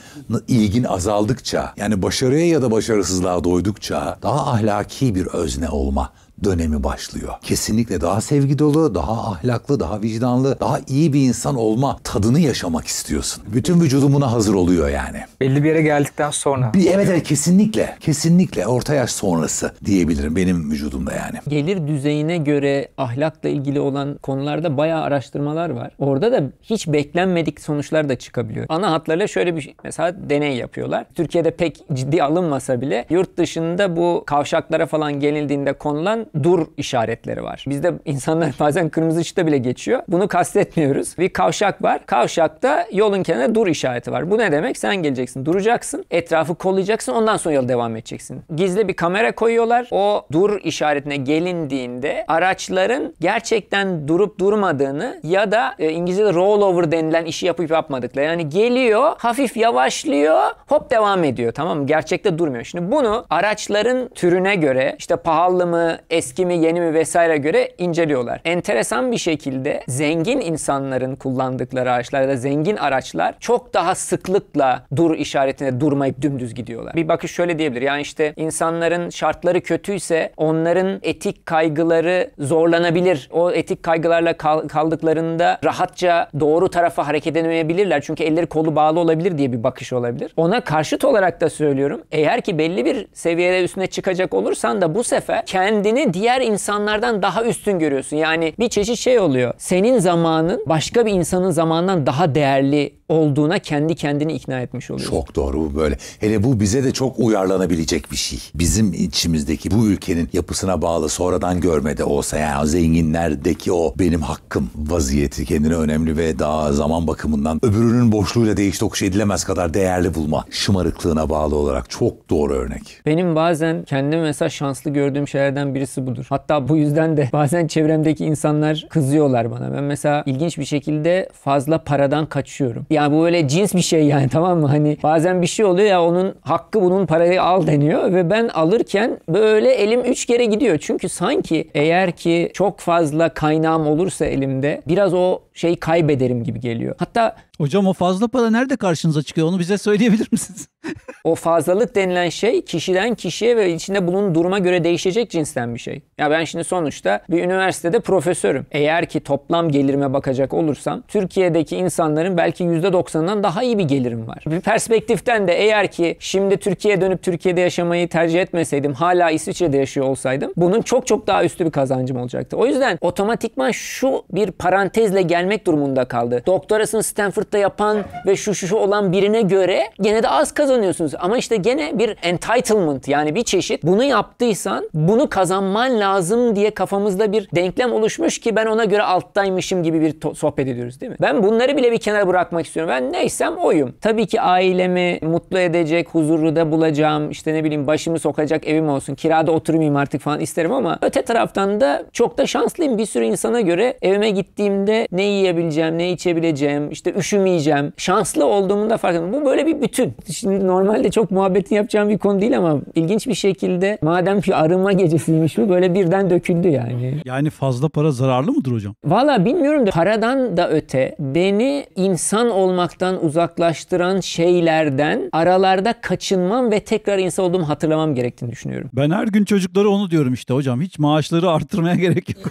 ilgin azaldıkça yani başarıya ya da başarısızlığa doydukça daha ahlaki bir özne olma dönemi başlıyor. Kesinlikle daha sevgi dolu, daha ahlaklı, daha vicdanlı, daha iyi bir insan olma tadını yaşamak istiyorsun. Bütün vücudun buna hazır oluyor yani. Belli bir yere geldikten sonra. Bir, evet evet kesinlikle. Kesinlikle orta yaş sonrası diyebilirim benim vücudumda yani. Gelir düzeyine göre ahlakla ilgili olan konularda bayağı araştırmalar var. Orada da hiç beklenmedik sonuçlar da çıkabiliyor. Ana hatlarıyla şöyle bir şey. Mesela deney yapıyorlar. Türkiye'de pek ciddi alınmasa bile yurt dışında bu kavşaklara falan gelindiğinde konulan dur işaretleri var. Bizde insanlar bazen kırmızı ışıkta bile geçiyor. Bunu kastetmiyoruz. Bir kavşak var. Kavşakta yolun kenarında dur işareti var. Bu ne demek? Sen geleceksin, duracaksın, etrafı kollayacaksın, ondan sonra yol devam edeceksin. Gizli bir kamera koyuyorlar. O dur işaretine gelindiğinde araçların gerçekten durup durmadığını ya da e, İngilizce'de rollover denilen işi yapıp yapmadıkları. Yani geliyor, hafif yavaşlıyor, hop devam ediyor. Tamam mı? Gerçekte durmuyor. Şimdi bunu araçların türüne göre işte pahalı mı, eski mi yeni mi vesaire göre inceliyorlar. Enteresan bir şekilde zengin insanların kullandıkları araçlar ya da zengin araçlar çok daha sıklıkla dur işaretine durmayıp dümdüz gidiyorlar. Bir bakış şöyle diyebilir. Yani işte insanların şartları kötüyse onların etik kaygıları zorlanabilir. O etik kaygılarla kaldıklarında rahatça doğru tarafa hareket edemeyebilirler. Çünkü elleri kolu bağlı olabilir diye bir bakış olabilir. Ona karşıt olarak da söylüyorum. Eğer ki belli bir seviyede üstüne çıkacak olursan da bu sefer kendini diğer insanlardan daha üstün görüyorsun. Yani bir çeşit şey oluyor. Senin zamanın başka bir insanın zamanından daha değerli olduğuna kendi kendini ikna etmiş oluyorsun. Çok doğru bu böyle. Hele bu bize de çok uyarlanabilecek bir şey. Bizim içimizdeki bu ülkenin yapısına bağlı sonradan görmede olsa yani zenginlerdeki o benim hakkım vaziyeti kendine önemli ve daha zaman bakımından öbürünün boşluğuyla değiş tokuş edilemez kadar değerli bulma şımarıklığına bağlı olarak çok doğru örnek. Benim bazen kendimi mesela şanslı gördüğüm şeylerden birisi doğrusu budur. Hatta bu yüzden de bazen çevremdeki insanlar kızıyorlar bana. Ben mesela ilginç bir şekilde fazla paradan kaçıyorum. Yani bu böyle cins bir şey yani tamam mı? Hani bazen bir şey oluyor ya onun hakkı bunun parayı al deniyor ve ben alırken böyle elim üç kere gidiyor. Çünkü sanki eğer ki çok fazla kaynağım olursa elimde biraz o şeyi kaybederim gibi geliyor. Hatta Hocam o fazla para nerede karşınıza çıkıyor? Onu bize söyleyebilir misiniz? o fazlalık denilen şey kişiden kişiye ve içinde bulunduğu duruma göre değişecek cinsten bir şey. Ya ben şimdi sonuçta bir üniversitede profesörüm. Eğer ki toplam gelirime bakacak olursam Türkiye'deki insanların belki %90'dan daha iyi bir gelirim var. Bir perspektiften de eğer ki şimdi Türkiye'ye dönüp Türkiye'de yaşamayı tercih etmeseydim hala İsviçre'de yaşıyor olsaydım bunun çok çok daha üstü bir kazancım olacaktı. O yüzden otomatikman şu bir parantezle gelme vermek durumunda kaldı. Doktorasını Stanford'da yapan ve şu şu olan birine göre gene de az kazanıyorsunuz. Ama işte gene bir entitlement yani bir çeşit bunu yaptıysan bunu kazanman lazım diye kafamızda bir denklem oluşmuş ki ben ona göre alttaymışım gibi bir sohbet ediyoruz değil mi? Ben bunları bile bir kenara bırakmak istiyorum. Ben neysem oyum. Tabii ki ailemi mutlu edecek, huzurlu da bulacağım, İşte ne bileyim başımı sokacak evim olsun, kirada oturmayayım artık falan isterim ama öte taraftan da çok da şanslıyım. Bir sürü insana göre evime gittiğimde neyi yiyebileceğim, ne içebileceğim, işte üşümeyeceğim. Şanslı olduğumun da farkındayım. Bu böyle bir bütün. Şimdi normalde çok muhabbetini yapacağım bir konu değil ama ilginç bir şekilde madem ki arınma gecesiymiş bu böyle birden döküldü yani. Yani fazla para zararlı mıdır hocam? Valla bilmiyorum da paradan da öte beni insan olmaktan uzaklaştıran şeylerden aralarda kaçınmam ve tekrar insan olduğumu hatırlamam gerektiğini düşünüyorum. Ben her gün çocuklara onu diyorum işte hocam. Hiç maaşları artırmaya gerek yok.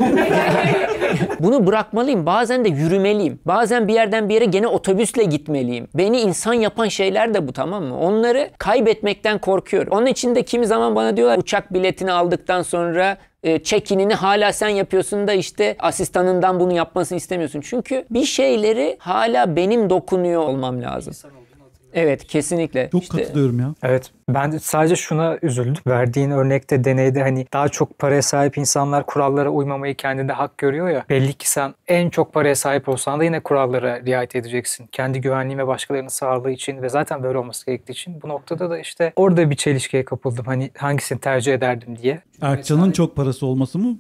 Bunu bırakmalıyım. Bazen de yürümeliyim. Bazen bir yerden bir yere gene otobüsle gitmeliyim. Beni insan yapan şeyler de bu tamam mı? Onları kaybetmekten korkuyorum. Onun için de kimi zaman bana diyorlar uçak biletini aldıktan sonra e, çekinini hala sen yapıyorsun da işte asistanından bunu yapmasını istemiyorsun. Çünkü bir şeyleri hala benim dokunuyor olmam lazım. İnsan Evet kesinlikle. Çok işte, katılıyorum ya. Evet ben sadece şuna üzüldüm. Verdiğin örnekte deneyde hani daha çok paraya sahip insanlar kurallara uymamayı kendinde hak görüyor ya. Belli ki sen en çok paraya sahip olsan da yine kurallara riayet edeceksin. Kendi güvenliğin ve başkalarının sağlığı için ve zaten böyle olması gerektiği için. Bu noktada da işte orada bir çelişkiye kapıldım. Hani hangisini tercih ederdim diye. Erkcan'ın mesela... çok parası olması mı?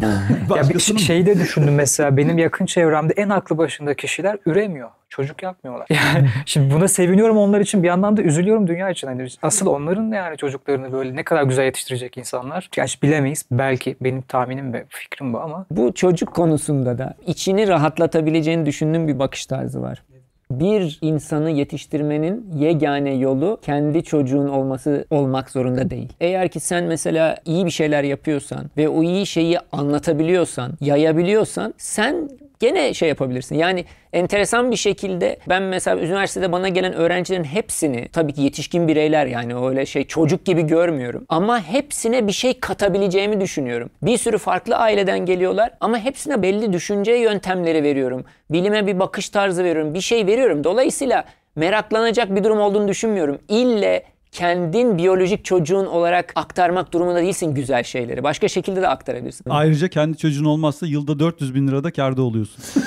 ya bir şey de düşündüm mesela. Benim yakın çevremde en aklı başında kişiler üremiyor çocuk yapmıyorlar. Yani şimdi buna seviniyorum onlar için bir yandan da üzülüyorum dünya için. Hani asıl onların yani çocuklarını böyle ne kadar güzel yetiştirecek insanlar. Gerçi bilemeyiz. Belki benim tahminim ve fikrim bu ama. Bu çocuk konusunda da içini rahatlatabileceğini düşündüğüm bir bakış tarzı var bir insanı yetiştirmenin yegane yolu kendi çocuğun olması olmak zorunda değil. Eğer ki sen mesela iyi bir şeyler yapıyorsan ve o iyi şeyi anlatabiliyorsan, yayabiliyorsan sen gene şey yapabilirsin. Yani enteresan bir şekilde ben mesela üniversitede bana gelen öğrencilerin hepsini tabii ki yetişkin bireyler yani öyle şey çocuk gibi görmüyorum. Ama hepsine bir şey katabileceğimi düşünüyorum. Bir sürü farklı aileden geliyorlar ama hepsine belli düşünce yöntemleri veriyorum. Bilime bir bakış tarzı veriyorum. Bir şey veriyorum. Dolayısıyla meraklanacak bir durum olduğunu düşünmüyorum. İlle kendin biyolojik çocuğun olarak aktarmak durumunda değilsin güzel şeyleri. Başka şekilde de aktarabilirsin. Ayrıca kendi çocuğun olmazsa yılda 400 bin lirada kârda oluyorsun.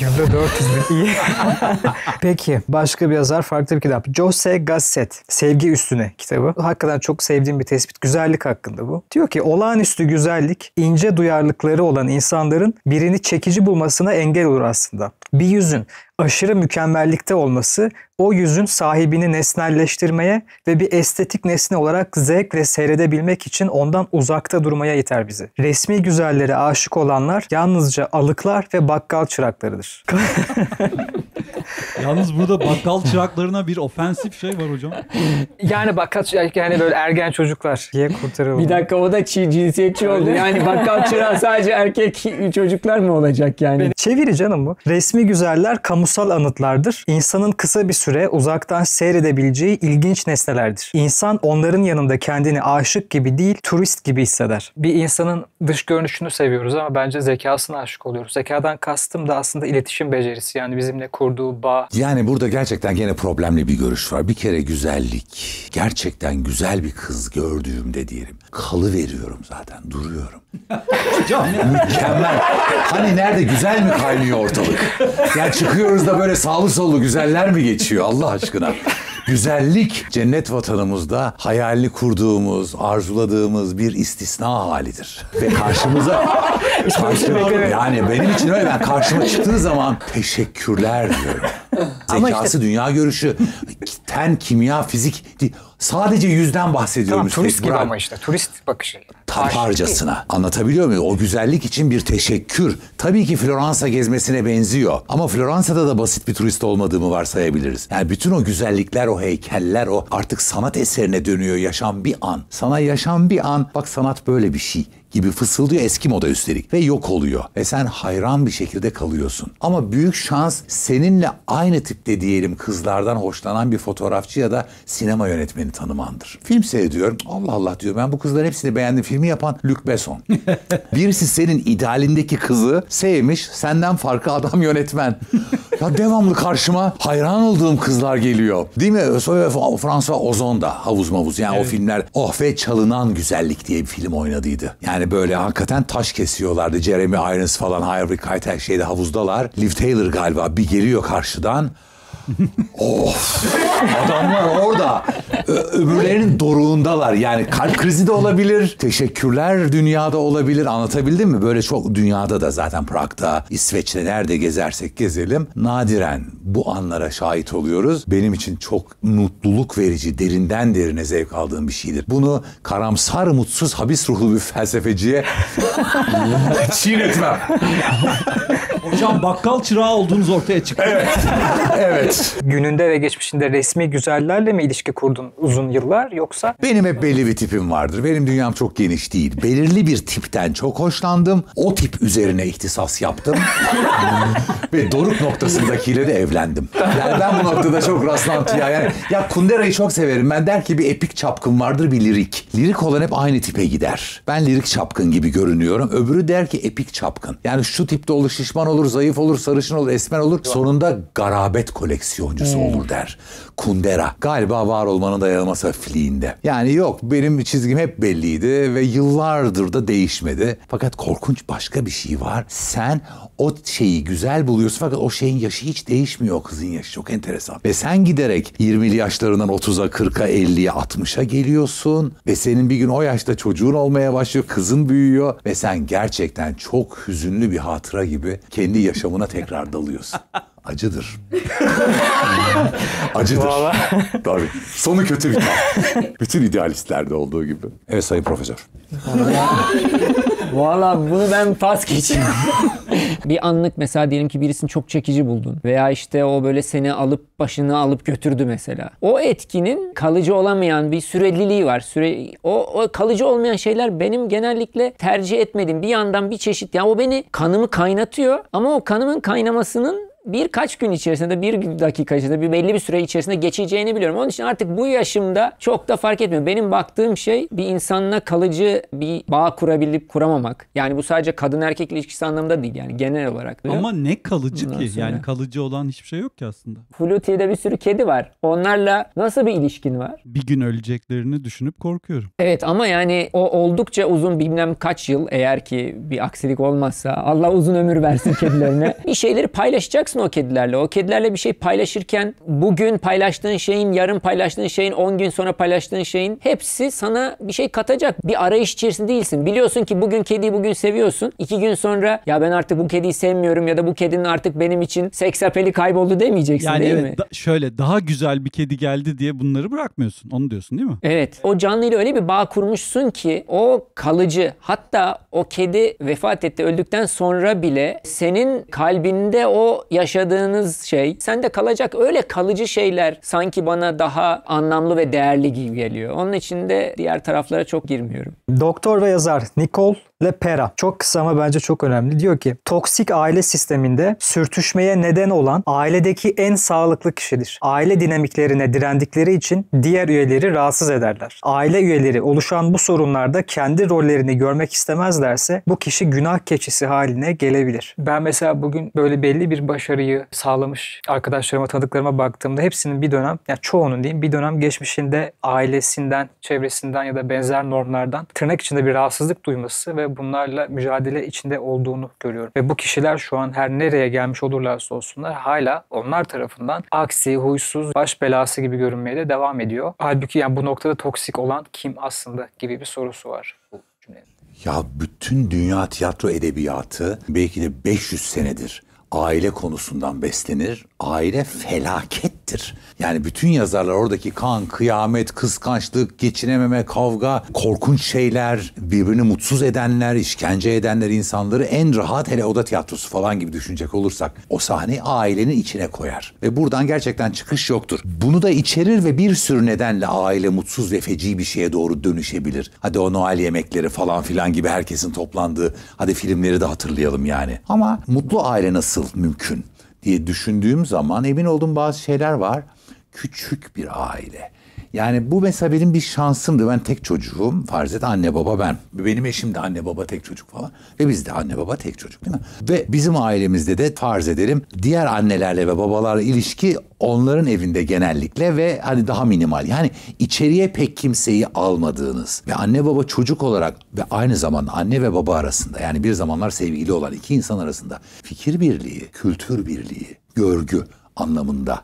yılda 400 bin. Peki başka bir yazar farklı bir kitap. Jose Gasset. Sevgi Üstüne kitabı. Hakikaten çok sevdiğim bir tespit. Güzellik hakkında bu. Diyor ki olağanüstü güzellik ince duyarlılıkları olan insanların birini çekici bulmasına engel olur aslında. Bir yüzün aşırı mükemmellikte olması o yüzün sahibini nesnelleştirmeye ve bir estetik nesne olarak zevk ve seyredebilmek için ondan uzakta durmaya yeter bizi. Resmi güzellere aşık olanlar yalnızca alıklar ve bakkal çıraklarıdır. Yalnız burada bakkal çıraklarına bir ofensif şey var hocam. Yani bakkal yani böyle ergen çocuklar. Diye kurtarıldı. Bir dakika o da çi, cinsiyetçi oldu. Yani bakkal çırağı sadece erkek çocuklar mı olacak yani? Beni... Çeviri canım bu. Resmi güzeller kamusal anıtlardır. İnsanın kısa bir süre uzaktan seyredebileceği ilginç nesnelerdir. İnsan onların yanında kendini aşık gibi değil turist gibi hisseder. Bir insanın dış görünüşünü seviyoruz ama bence zekasına aşık oluyoruz. Zekadan kastım da aslında iletişim becerisi. Yani bizimle kurduğu olduğu Yani burada gerçekten gene problemli bir görüş var. Bir kere güzellik. Gerçekten güzel bir kız gördüğümde diyelim. Kalı veriyorum zaten. Duruyorum. Mükemmel. Hani nerede güzel mi kaynıyor ortalık? Ya yani çıkıyoruz da böyle sağlı sollu güzeller mi geçiyor Allah aşkına? Güzellik cennet vatanımızda hayalini kurduğumuz, arzuladığımız bir istisna halidir. Ve karşımıza karşıma, yani benim için öyle ben karşıma çıktığı zaman teşekkürler diyorum. Zekası, işte... dünya görüşü, ten, kimya, fizik Sadece yüzden bahsediyorum. Tamam, turist gibi ama işte turist bakışı. Taparcasına. Anlatabiliyor muyum? O güzellik için bir teşekkür. Tabii ki Floransa gezmesine benziyor. Ama Floransa'da da basit bir turist olmadığımı varsayabiliriz. Yani bütün o güzellikler, o heykeller, o artık sanat eserine dönüyor yaşam bir an. Sana yaşam bir an. Bak sanat böyle bir şey gibi fısıldıyor eski moda üstelik ve yok oluyor. Ve sen hayran bir şekilde kalıyorsun. Ama büyük şans seninle aynı tipte diyelim kızlardan hoşlanan bir fotoğrafçı ya da sinema yönetmeni tanımandır. Film seyrediyorum. Allah Allah diyor ben bu kızların hepsini beğendim. Filmi yapan Luc Besson. Birisi senin idealindeki kızı sevmiş. Senden farklı adam yönetmen. ya devamlı karşıma hayran olduğum kızlar geliyor. Değil mi? Fransa Ozon da havuz mavuz. Yani evet. o filmler Oh ve Çalınan Güzellik diye bir film oynadıydı. Yani yani böyle hakikaten taş kesiyorlardı. Jeremy Irons falan, Harvey Keitel şeyde havuzdalar. Liv Taylor galiba bir geliyor karşıdan. of! Adamlar orada öbürlerinin doruğundalar. Yani kalp krizi de olabilir. Teşekkürler dünyada olabilir. Anlatabildim mi? Böyle çok dünyada da zaten Prag'da, İsveç'te nerede gezersek gezelim. Nadiren bu anlara şahit oluyoruz. Benim için çok mutluluk verici, derinden derine zevk aldığım bir şeydir. Bunu karamsar, mutsuz, habis ruhlu bir felsefeciye çiğnetmem. Hocam bakkal çırağı olduğunuz ortaya çıktı. Evet. evet. Gününde ve geçmişinde resmi güzellerle mi ilişki kurdun uzun yıllar yoksa? Benim hep belli bir tipim vardır. Benim dünyam çok geniş değil. Belirli bir tipten çok hoşlandım. O tip üzerine ihtisas yaptım. ve doruk noktasındakiyle de evlendim. Yani ben bu noktada çok rastlantıya yani. Ya Kundera'yı çok severim. Ben der ki bir epik çapkın vardır bir lirik. Lirik olan hep aynı tipe gider. Ben lirik çapkın gibi görünüyorum. Öbürü der ki epik çapkın. Yani şu tipte olur şişman olur, zayıf olur, sarışın olur, esmer olur. Sonunda garabet koleksiyoncusu hmm. olur der. Kundera. Galiba var olmanın dayanılması hafifliğinde. Yani yok benim çizgim hep belliydi ve yıllardır da değişmedi. Fakat korkunç başka bir şey var. Sen o şeyi güzel buluyorsun fakat o şeyin yaşı hiç değişmiyor o kızın yaşı çok enteresan. Ve sen giderek 20'li yaşlarından 30'a 40'a 50'ye 60'a geliyorsun ve senin bir gün o yaşta çocuğun olmaya başlıyor kızın büyüyor ve sen gerçekten çok hüzünlü bir hatıra gibi kendi yaşamına tekrar dalıyorsun. acıdır. acıdır. Vallahi. Tabii. Sonu kötü bir biter. Bütün idealistlerde olduğu gibi. Evet sayın profesör. Valla bunu ben pas geçeyim. Bir anlık mesela diyelim ki birisini çok çekici buldun veya işte o böyle seni alıp başını alıp götürdü mesela. O etkinin kalıcı olamayan bir süreliliği var. Süre, o, o kalıcı olmayan şeyler benim genellikle tercih etmediğim bir yandan bir çeşit ya yani o beni kanımı kaynatıyor ama o kanımın kaynamasının birkaç gün içerisinde, bir dakika içerisinde, bir belli bir süre içerisinde geçeceğini biliyorum. Onun için artık bu yaşımda çok da fark etmiyor. Benim baktığım şey bir insanla kalıcı bir bağ kurabilip kuramamak. Yani bu sadece kadın erkek ilişkisi anlamında değil yani genel olarak. Diyor. Ama ne kalıcı Ondan ki? Sonra. Yani kalıcı olan hiçbir şey yok ki aslında. Fluti'de bir sürü kedi var. Onlarla nasıl bir ilişkin var? Bir gün öleceklerini düşünüp korkuyorum. Evet ama yani o oldukça uzun bilmem kaç yıl eğer ki bir aksilik olmazsa Allah uzun ömür versin kedilerine. bir şeyleri paylaşacak paylaşacaksın o kedilerle. O kedilerle bir şey paylaşırken bugün paylaştığın şeyin, yarın paylaştığın şeyin, 10 gün sonra paylaştığın şeyin hepsi sana bir şey katacak. Bir arayış içerisinde değilsin. Biliyorsun ki bugün kediyi bugün seviyorsun. 2 gün sonra ya ben artık bu kediyi sevmiyorum ya da bu kedinin artık benim için seksapeli kayboldu demeyeceksin yani değil evet, mi? Da- şöyle daha güzel bir kedi geldi diye bunları bırakmıyorsun. Onu diyorsun değil mi? Evet. O canlıyla öyle bir bağ kurmuşsun ki o kalıcı. Hatta o kedi vefat etti öldükten sonra bile senin kalbinde o ya yaşadığınız şey sende kalacak. Öyle kalıcı şeyler sanki bana daha anlamlı ve değerli gibi geliyor. Onun için de diğer taraflara çok girmiyorum. Doktor ve yazar Nicole Lepera. Çok kısa ama bence çok önemli. Diyor ki toksik aile sisteminde sürtüşmeye neden olan ailedeki en sağlıklı kişidir. Aile dinamiklerine direndikleri için diğer üyeleri rahatsız ederler. Aile üyeleri oluşan bu sorunlarda kendi rollerini görmek istemezlerse bu kişi günah keçisi haline gelebilir. Ben mesela bugün böyle belli bir başarı başarıyı sağlamış arkadaşlarıma, tanıdıklarıma baktığımda hepsinin bir dönem, yani çoğunun diyeyim bir dönem geçmişinde ailesinden, çevresinden ya da benzer normlardan tırnak içinde bir rahatsızlık duyması ve bunlarla mücadele içinde olduğunu görüyorum. Ve bu kişiler şu an her nereye gelmiş olurlarsa olsunlar hala onlar tarafından aksi, huysuz, baş belası gibi görünmeye de devam ediyor. Halbuki yani bu noktada toksik olan kim aslında gibi bir sorusu var bu cümlenin. Ya bütün dünya tiyatro edebiyatı belki de 500 senedir aile konusundan beslenir aile felakettir. Yani bütün yazarlar oradaki kan, kıyamet, kıskançlık, geçinememe, kavga, korkunç şeyler, birbirini mutsuz edenler, işkence edenler insanları en rahat hele oda tiyatrosu falan gibi düşünecek olursak o sahneyi ailenin içine koyar. Ve buradan gerçekten çıkış yoktur. Bunu da içerir ve bir sürü nedenle aile mutsuz ve feci bir şeye doğru dönüşebilir. Hadi o Noel yemekleri falan filan gibi herkesin toplandığı hadi filmleri de hatırlayalım yani. Ama mutlu aile nasıl mümkün? diye düşündüğüm zaman emin oldum bazı şeyler var. Küçük bir aile. Yani bu mesela benim bir şansımdı. Ben tek çocuğum. Farz et anne baba ben. Benim eşim de anne baba tek çocuk falan. Ve biz de anne baba tek çocuk değil mi? Ve bizim ailemizde de farz ederim diğer annelerle ve babalarla ilişki onların evinde genellikle ve hani daha minimal. Yani içeriye pek kimseyi almadığınız ve anne baba çocuk olarak ve aynı zamanda anne ve baba arasında yani bir zamanlar sevgili olan iki insan arasında fikir birliği, kültür birliği, görgü anlamında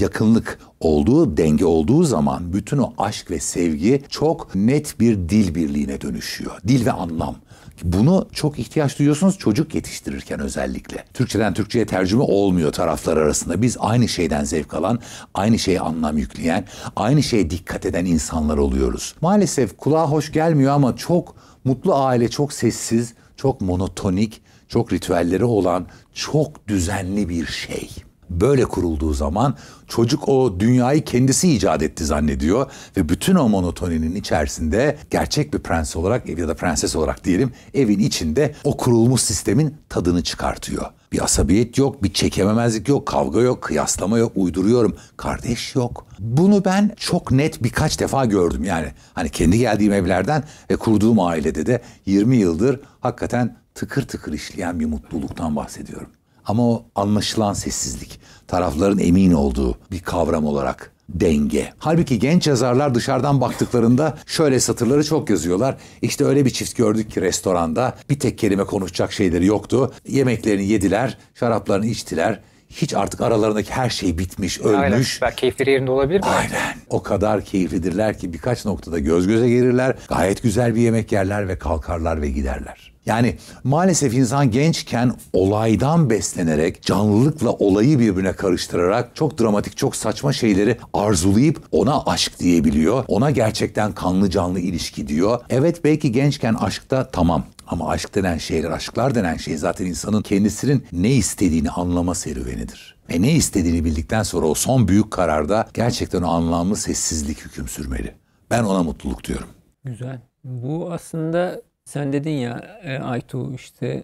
yakınlık olduğu, denge olduğu zaman bütün o aşk ve sevgi çok net bir dil birliğine dönüşüyor. Dil ve anlam. Bunu çok ihtiyaç duyuyorsunuz çocuk yetiştirirken özellikle. Türkçeden Türkçe'ye tercüme olmuyor taraflar arasında. Biz aynı şeyden zevk alan, aynı şeye anlam yükleyen, aynı şeye dikkat eden insanlar oluyoruz. Maalesef kulağa hoş gelmiyor ama çok mutlu aile çok sessiz, çok monotonik, çok ritüelleri olan, çok düzenli bir şey böyle kurulduğu zaman çocuk o dünyayı kendisi icat etti zannediyor ve bütün o monotoninin içerisinde gerçek bir prens olarak ya da prenses olarak diyelim evin içinde o kurulmuş sistemin tadını çıkartıyor. Bir asabiyet yok, bir çekememezlik yok, kavga yok, kıyaslama yok, uyduruyorum. Kardeş yok. Bunu ben çok net birkaç defa gördüm. Yani hani kendi geldiğim evlerden ve kurduğum ailede de 20 yıldır hakikaten tıkır tıkır işleyen bir mutluluktan bahsediyorum. Ama o anlaşılan sessizlik, tarafların emin olduğu bir kavram olarak denge. Halbuki genç yazarlar dışarıdan baktıklarında şöyle satırları çok yazıyorlar. İşte öyle bir çift gördük ki restoranda bir tek kelime konuşacak şeyleri yoktu. Yemeklerini yediler, şaraplarını içtiler. Hiç artık aralarındaki her şey bitmiş, ölmüş. Aynen. Belki keyifleri yerinde olabilir mi? Aynen. O kadar keyiflidirler ki birkaç noktada göz göze gelirler. Gayet güzel bir yemek yerler ve kalkarlar ve giderler. Yani maalesef insan gençken olaydan beslenerek, canlılıkla olayı birbirine karıştırarak çok dramatik, çok saçma şeyleri arzulayıp ona aşk diyebiliyor. Ona gerçekten kanlı canlı ilişki diyor. Evet belki gençken aşkta tamam ama aşk denen şeyler, aşklar denen şey zaten insanın kendisinin ne istediğini anlama serüvenidir. Ve ne istediğini bildikten sonra o son büyük kararda gerçekten o anlamlı sessizlik hüküm sürmeli. Ben ona mutluluk diyorum. Güzel. Bu aslında sen dedin ya e, Aytu işte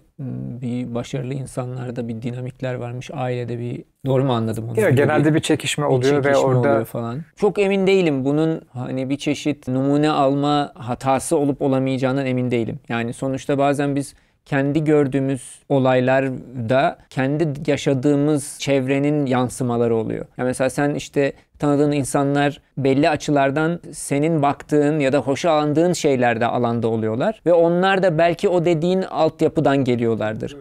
bir başarılı insanlarda bir dinamikler varmış. Ailede bir doğru mu anladım onu? Ya genelde bir, bir çekişme oluyor bir çekişme ve orada oluyor falan. Çok emin değilim bunun hani bir çeşit numune alma hatası olup olamayacağından emin değilim. Yani sonuçta bazen biz kendi gördüğümüz olaylarda kendi yaşadığımız çevrenin yansımaları oluyor. Ya mesela sen işte tanıdığın insanlar belli açılardan senin baktığın ya da hoşlandığın şeylerde alanda oluyorlar. Ve onlar da belki o dediğin altyapıdan geliyorlardır.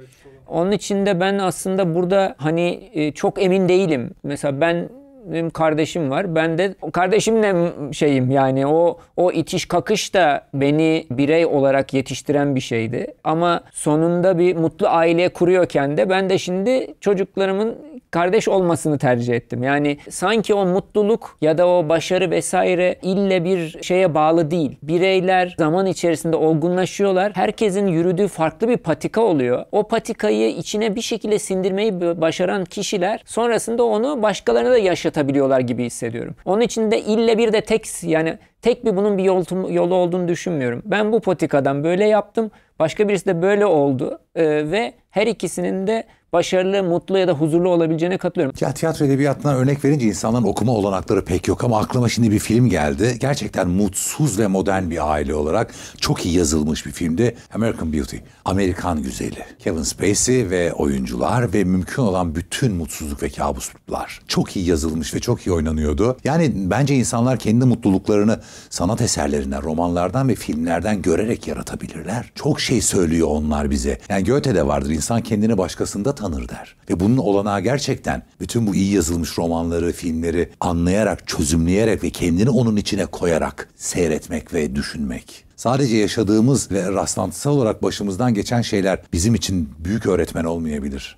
Onun için de ben aslında burada hani e, çok emin değilim. Mesela ben benim kardeşim var. Ben de kardeşimle şeyim yani o o itiş kakış da beni birey olarak yetiştiren bir şeydi. Ama sonunda bir mutlu aile kuruyorken de ben de şimdi çocuklarımın kardeş olmasını tercih ettim. Yani sanki o mutluluk ya da o başarı vesaire ille bir şeye bağlı değil. Bireyler zaman içerisinde olgunlaşıyorlar. Herkesin yürüdüğü farklı bir patika oluyor. O patikayı içine bir şekilde sindirmeyi başaran kişiler sonrasında onu başkalarına da yaşatabiliyorlar gibi hissediyorum. Onun için de ille bir de tek yani tek bir bunun bir yol, yolu olduğunu düşünmüyorum. Ben bu patikadan böyle yaptım. Başka birisi de böyle oldu ee, ve her ikisinin de başarılı, mutlu ya da huzurlu olabileceğine katılıyorum. Ya tiyatro edebiyatından örnek verince insanların okuma olanakları pek yok ama aklıma şimdi bir film geldi. Gerçekten mutsuz ve modern bir aile olarak çok iyi yazılmış bir filmdi. American Beauty, Amerikan Güzeli. Kevin Spacey ve oyuncular ve mümkün olan bütün mutsuzluk ve kabusluklar. Çok iyi yazılmış ve çok iyi oynanıyordu. Yani bence insanlar kendi mutluluklarını sanat eserlerinden, romanlardan ve filmlerden görerek yaratabilirler. Çok şey söylüyor onlar bize. Yani Goethe'de vardır. İnsan kendini başkasında tanıyor tanır der. Ve bunun olanağı gerçekten bütün bu iyi yazılmış romanları, filmleri anlayarak, çözümleyerek ve kendini onun içine koyarak seyretmek ve düşünmek. Sadece yaşadığımız ve rastlantısal olarak başımızdan geçen şeyler bizim için büyük öğretmen olmayabilir.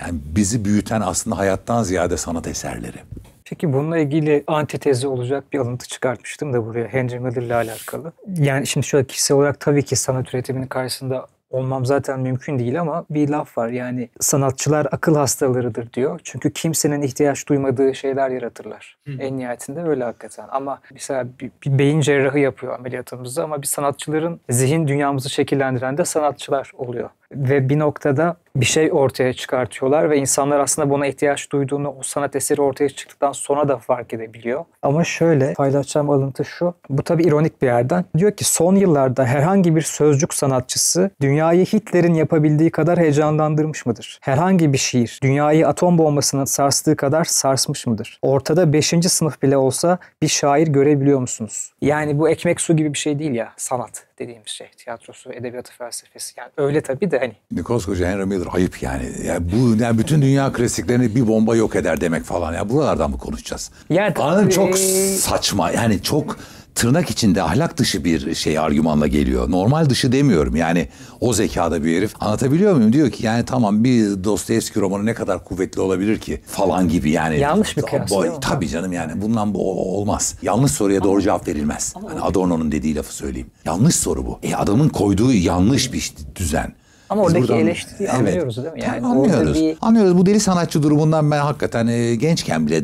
Yani bizi büyüten aslında hayattan ziyade sanat eserleri. Peki bununla ilgili antitezi olacak bir alıntı çıkartmıştım da buraya Henry Miller ile alakalı. Yani şimdi şöyle kişisel olarak tabii ki sanat üretiminin karşısında olmam zaten mümkün değil ama bir laf var yani sanatçılar akıl hastalarıdır diyor. Çünkü kimsenin ihtiyaç duymadığı şeyler yaratırlar. Hı. En nihayetinde öyle hakikaten. Ama mesela bir, bir beyin cerrahı yapıyor ameliyatımızda ama bir sanatçıların zihin dünyamızı şekillendiren de sanatçılar oluyor ve bir noktada bir şey ortaya çıkartıyorlar ve insanlar aslında buna ihtiyaç duyduğunu o sanat eseri ortaya çıktıktan sonra da fark edebiliyor. Ama şöyle paylaşacağım alıntı şu. Bu tabi ironik bir yerden. Diyor ki son yıllarda herhangi bir sözcük sanatçısı dünyayı Hitler'in yapabildiği kadar heyecanlandırmış mıdır? Herhangi bir şiir dünyayı atom bombasının sarstığı kadar sarsmış mıdır? Ortada 5. sınıf bile olsa bir şair görebiliyor musunuz? Yani bu ekmek su gibi bir şey değil ya sanat dediğimiz şey. Tiyatrosu, edebiyatı, felsefesi. Yani öyle tabi de de hani. Koskoca Henry Miller ayıp yani. yani bu yani bütün dünya klasiklerini bir bomba yok eder demek falan. Ya yani buralardan mı konuşacağız? Yani, Anladım çok saçma. Yani çok tırnak içinde ahlak dışı bir şey argümanla geliyor. Normal dışı demiyorum yani o zekada bir herif. Anlatabiliyor muyum? Diyor ki yani tamam bir Dostoyevski romanı ne kadar kuvvetli olabilir ki falan gibi yani. Yanlış bir kıyas. Bo- tabii canım yani bundan bu olmaz. Yanlış soruya doğru cevap verilmez. Hani Adorno'nun dediği lafı söyleyeyim. Yanlış soru bu. E adamın koyduğu yanlış bir düzen. Ama oradaki buradan, eleştiriyi evet, anlıyoruz değil mi? Yani anlıyoruz. Bir... Anlıyoruz. Bu deli sanatçı durumundan ben hakikaten e, gençken bile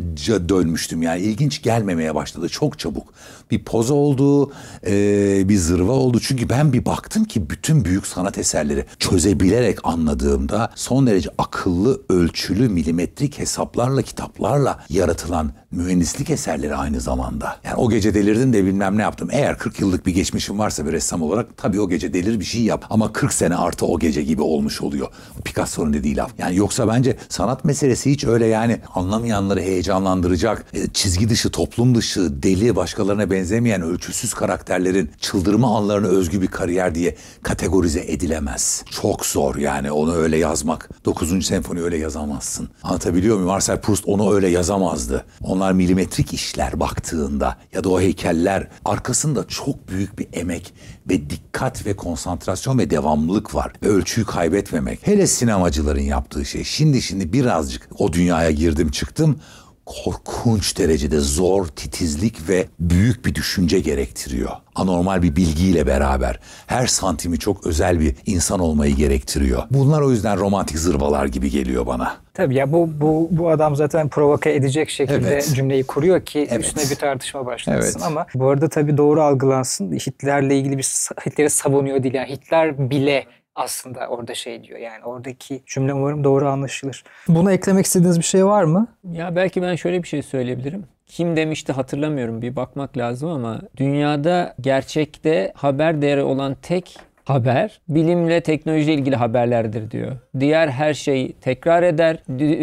dönmüştüm. Yani ilginç gelmemeye başladı çok çabuk. Bir poz oldu, e, bir zırva oldu. Çünkü ben bir baktım ki bütün büyük sanat eserleri çözebilerek anladığımda son derece akıllı, ölçülü, milimetrik hesaplarla, kitaplarla yaratılan mühendislik eserleri aynı zamanda. Yani o gece delirdin de bilmem ne yaptım. Eğer 40 yıllık bir geçmişim varsa bir ressam olarak tabii o gece delir bir şey yap. Ama 40 sene artı o gece obje gibi olmuş oluyor. Picasso'nun dediği laf. Yani yoksa bence sanat meselesi hiç öyle yani anlamayanları heyecanlandıracak, e, çizgi dışı, toplum dışı, deli, başkalarına benzemeyen ölçüsüz karakterlerin çıldırma anlarına özgü bir kariyer diye kategorize edilemez. Çok zor yani onu öyle yazmak. 9. senfoni öyle yazamazsın. Anlatabiliyor muyum? Marcel Proust onu öyle yazamazdı. Onlar milimetrik işler baktığında ya da o heykeller arkasında çok büyük bir emek ve dikkat ve konsantrasyon ve devamlılık var. Ve ölçüyü kaybetmemek. Hele sinemacıların yaptığı şey. Şimdi şimdi birazcık o dünyaya girdim çıktım korkunç derecede zor, titizlik ve büyük bir düşünce gerektiriyor. Anormal bir bilgiyle beraber her santimi çok özel bir insan olmayı gerektiriyor. Bunlar o yüzden romantik zırvalar gibi geliyor bana. Tabii ya bu bu bu adam zaten provoke edecek şekilde evet. cümleyi kuruyor ki evet. üstüne bir tartışma başlasın evet. ama bu arada tabii doğru algılansın. Hitler'le ilgili bir Hitler'i savunuyor değil yani Hitler bile aslında orada şey diyor. Yani oradaki cümle umarım doğru anlaşılır. Buna eklemek istediğiniz bir şey var mı? Ya belki ben şöyle bir şey söyleyebilirim. Kim demişti hatırlamıyorum bir bakmak lazım ama dünyada gerçekte haber değeri olan tek haber bilimle teknolojiyle ilgili haberlerdir diyor. Diğer her şey tekrar eder.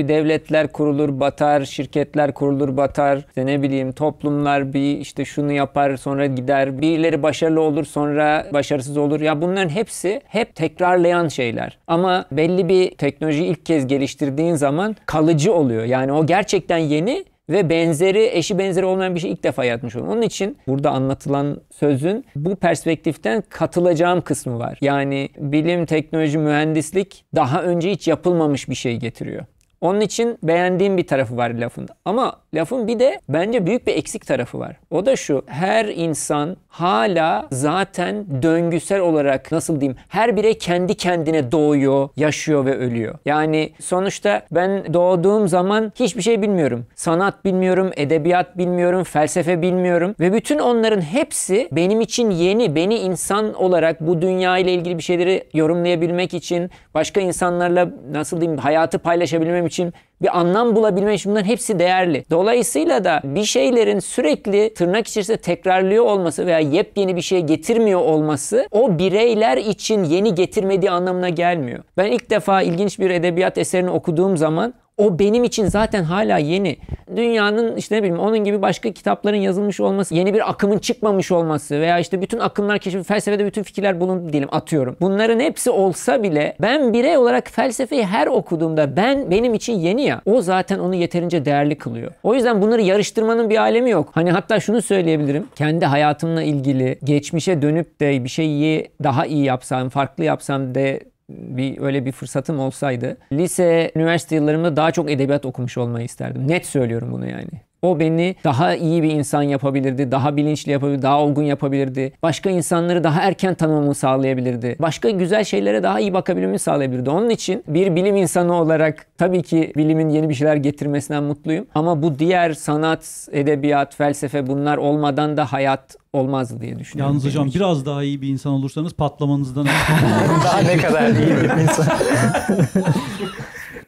Devletler kurulur, batar, şirketler kurulur, batar. İşte ne bileyim toplumlar bir işte şunu yapar sonra gider. Birileri başarılı olur sonra başarısız olur. Ya bunların hepsi hep tekrarlayan şeyler. Ama belli bir teknoloji ilk kez geliştirdiğin zaman kalıcı oluyor. Yani o gerçekten yeni ve benzeri eşi benzeri olmayan bir şey ilk defa yaratmış oldum. Onun için burada anlatılan sözün bu perspektiften katılacağım kısmı var. Yani bilim, teknoloji, mühendislik daha önce hiç yapılmamış bir şey getiriyor. Onun için beğendiğim bir tarafı var lafında. Ama Lafın bir de bence büyük bir eksik tarafı var. O da şu. Her insan hala zaten döngüsel olarak nasıl diyeyim? Her birey kendi kendine doğuyor, yaşıyor ve ölüyor. Yani sonuçta ben doğduğum zaman hiçbir şey bilmiyorum. Sanat bilmiyorum, edebiyat bilmiyorum, felsefe bilmiyorum ve bütün onların hepsi benim için yeni, beni insan olarak bu dünya ile ilgili bir şeyleri yorumlayabilmek için, başka insanlarla nasıl diyeyim hayatı paylaşabilmem için bir anlam bulabilme bunların hepsi değerli. Dolayısıyla da bir şeylerin sürekli tırnak içerisinde tekrarlıyor olması veya yepyeni bir şey getirmiyor olması o bireyler için yeni getirmediği anlamına gelmiyor. Ben ilk defa ilginç bir edebiyat eserini okuduğum zaman o benim için zaten hala yeni. Dünyanın işte ne bileyim onun gibi başka kitapların yazılmış olması, yeni bir akımın çıkmamış olması veya işte bütün akımlar keşfi, felsefede bütün fikirler bulundu diyelim atıyorum. Bunların hepsi olsa bile ben birey olarak felsefeyi her okuduğumda ben benim için yeni ya. O zaten onu yeterince değerli kılıyor. O yüzden bunları yarıştırmanın bir alemi yok. Hani hatta şunu söyleyebilirim. Kendi hayatımla ilgili geçmişe dönüp de bir şeyi daha iyi yapsam, farklı yapsam de bir öyle bir fırsatım olsaydı lise, üniversite yıllarımda daha çok edebiyat okumuş olmayı isterdim. Net söylüyorum bunu yani. O beni daha iyi bir insan yapabilirdi, daha bilinçli yapabilirdi, daha olgun yapabilirdi. Başka insanları daha erken tanımamı sağlayabilirdi. Başka güzel şeylere daha iyi bakabilmemi sağlayabilirdi. Onun için bir bilim insanı olarak tabii ki bilimin yeni bir şeyler getirmesinden mutluyum. Ama bu diğer sanat, edebiyat, felsefe bunlar olmadan da hayat olmazdı diye düşünüyorum. Yalnız hocam için. biraz daha iyi bir insan olursanız patlamanızdan... daha ne kadar iyi bir insan.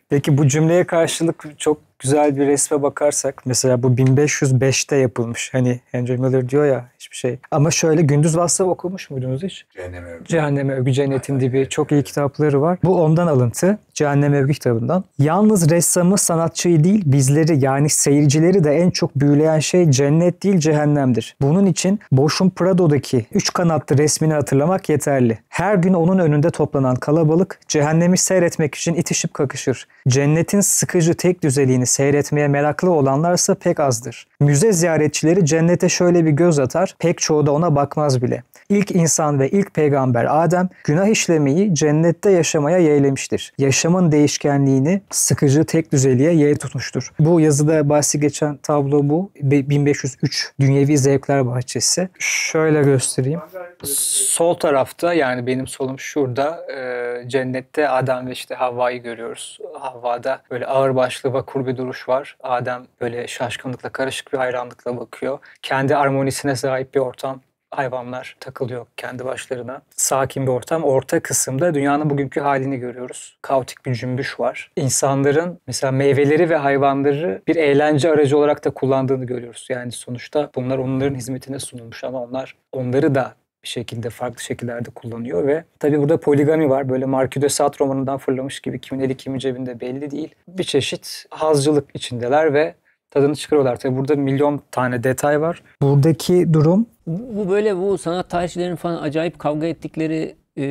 Peki bu cümleye karşılık çok güzel bir resme bakarsak mesela bu 1505'te yapılmış. Hani Henry Miller diyor ya hiçbir şey. Ama şöyle Gündüz Vassav'ı okumuş muydunuz hiç? Cehenneme Övgü. Cehenneme Övgü, Cennetin Dibi. Çok iyi kitapları var. Bu ondan alıntı. Cehenneme Övgü kitabından. Yalnız ressamı, sanatçıyı değil bizleri yani seyircileri de en çok büyüleyen şey cennet değil cehennemdir. Bunun için Boş'un Prado'daki üç kanatlı resmini hatırlamak yeterli. Her gün onun önünde toplanan kalabalık cehennemi seyretmek için itişip kakışır. Cennetin sıkıcı tek düzeliğini seyretmeye meraklı olanlarsa pek azdır. Müze ziyaretçileri cennete şöyle bir göz atar, pek çoğu da ona bakmaz bile. İlk insan ve ilk peygamber Adem günah işlemeyi cennette yaşamaya yeğlemiştir. Yaşamın değişkenliğini sıkıcı tek düzeliğe yeğ tutmuştur. Bu yazıda bahsi geçen tablo bu. 1503 Dünyevi Zevkler Bahçesi. Şöyle göstereyim. Sol tarafta yani benim solum şurada e, cennette Adem ve işte Havva'yı görüyoruz. Havva'da böyle ağır başlı vakur bir duruş var. Adem böyle şaşkınlıkla, karışık bir hayranlıkla bakıyor. Kendi armonisine sahip bir ortam hayvanlar takılıyor kendi başlarına. Sakin bir ortam. Orta kısımda dünyanın bugünkü halini görüyoruz. Kaotik bir cümbüş var. İnsanların mesela meyveleri ve hayvanları bir eğlence aracı olarak da kullandığını görüyoruz. Yani sonuçta bunlar onların hizmetine sunulmuş ama onlar onları da bir şekilde farklı şekillerde kullanıyor ve tabi burada poligami var. Böyle Marquis de Sade romanından fırlamış gibi kimin eli kimin cebinde belli değil. Bir çeşit hazcılık içindeler ve tadını çıkarıyorlar. Tabi burada milyon tane detay var. Buradaki durum? Bu böyle bu sanat tarihçilerin falan acayip kavga ettikleri e,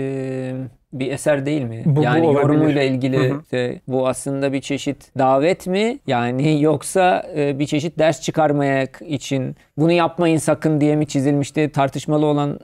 bir eser değil mi? Bu, yani bu olabilir. yorumuyla ilgili hı hı. Işte, bu aslında bir çeşit davet mi? Yani yoksa e, bir çeşit ders çıkarmaya için bunu yapmayın sakın diye mi çizilmişti? Tartışmalı olan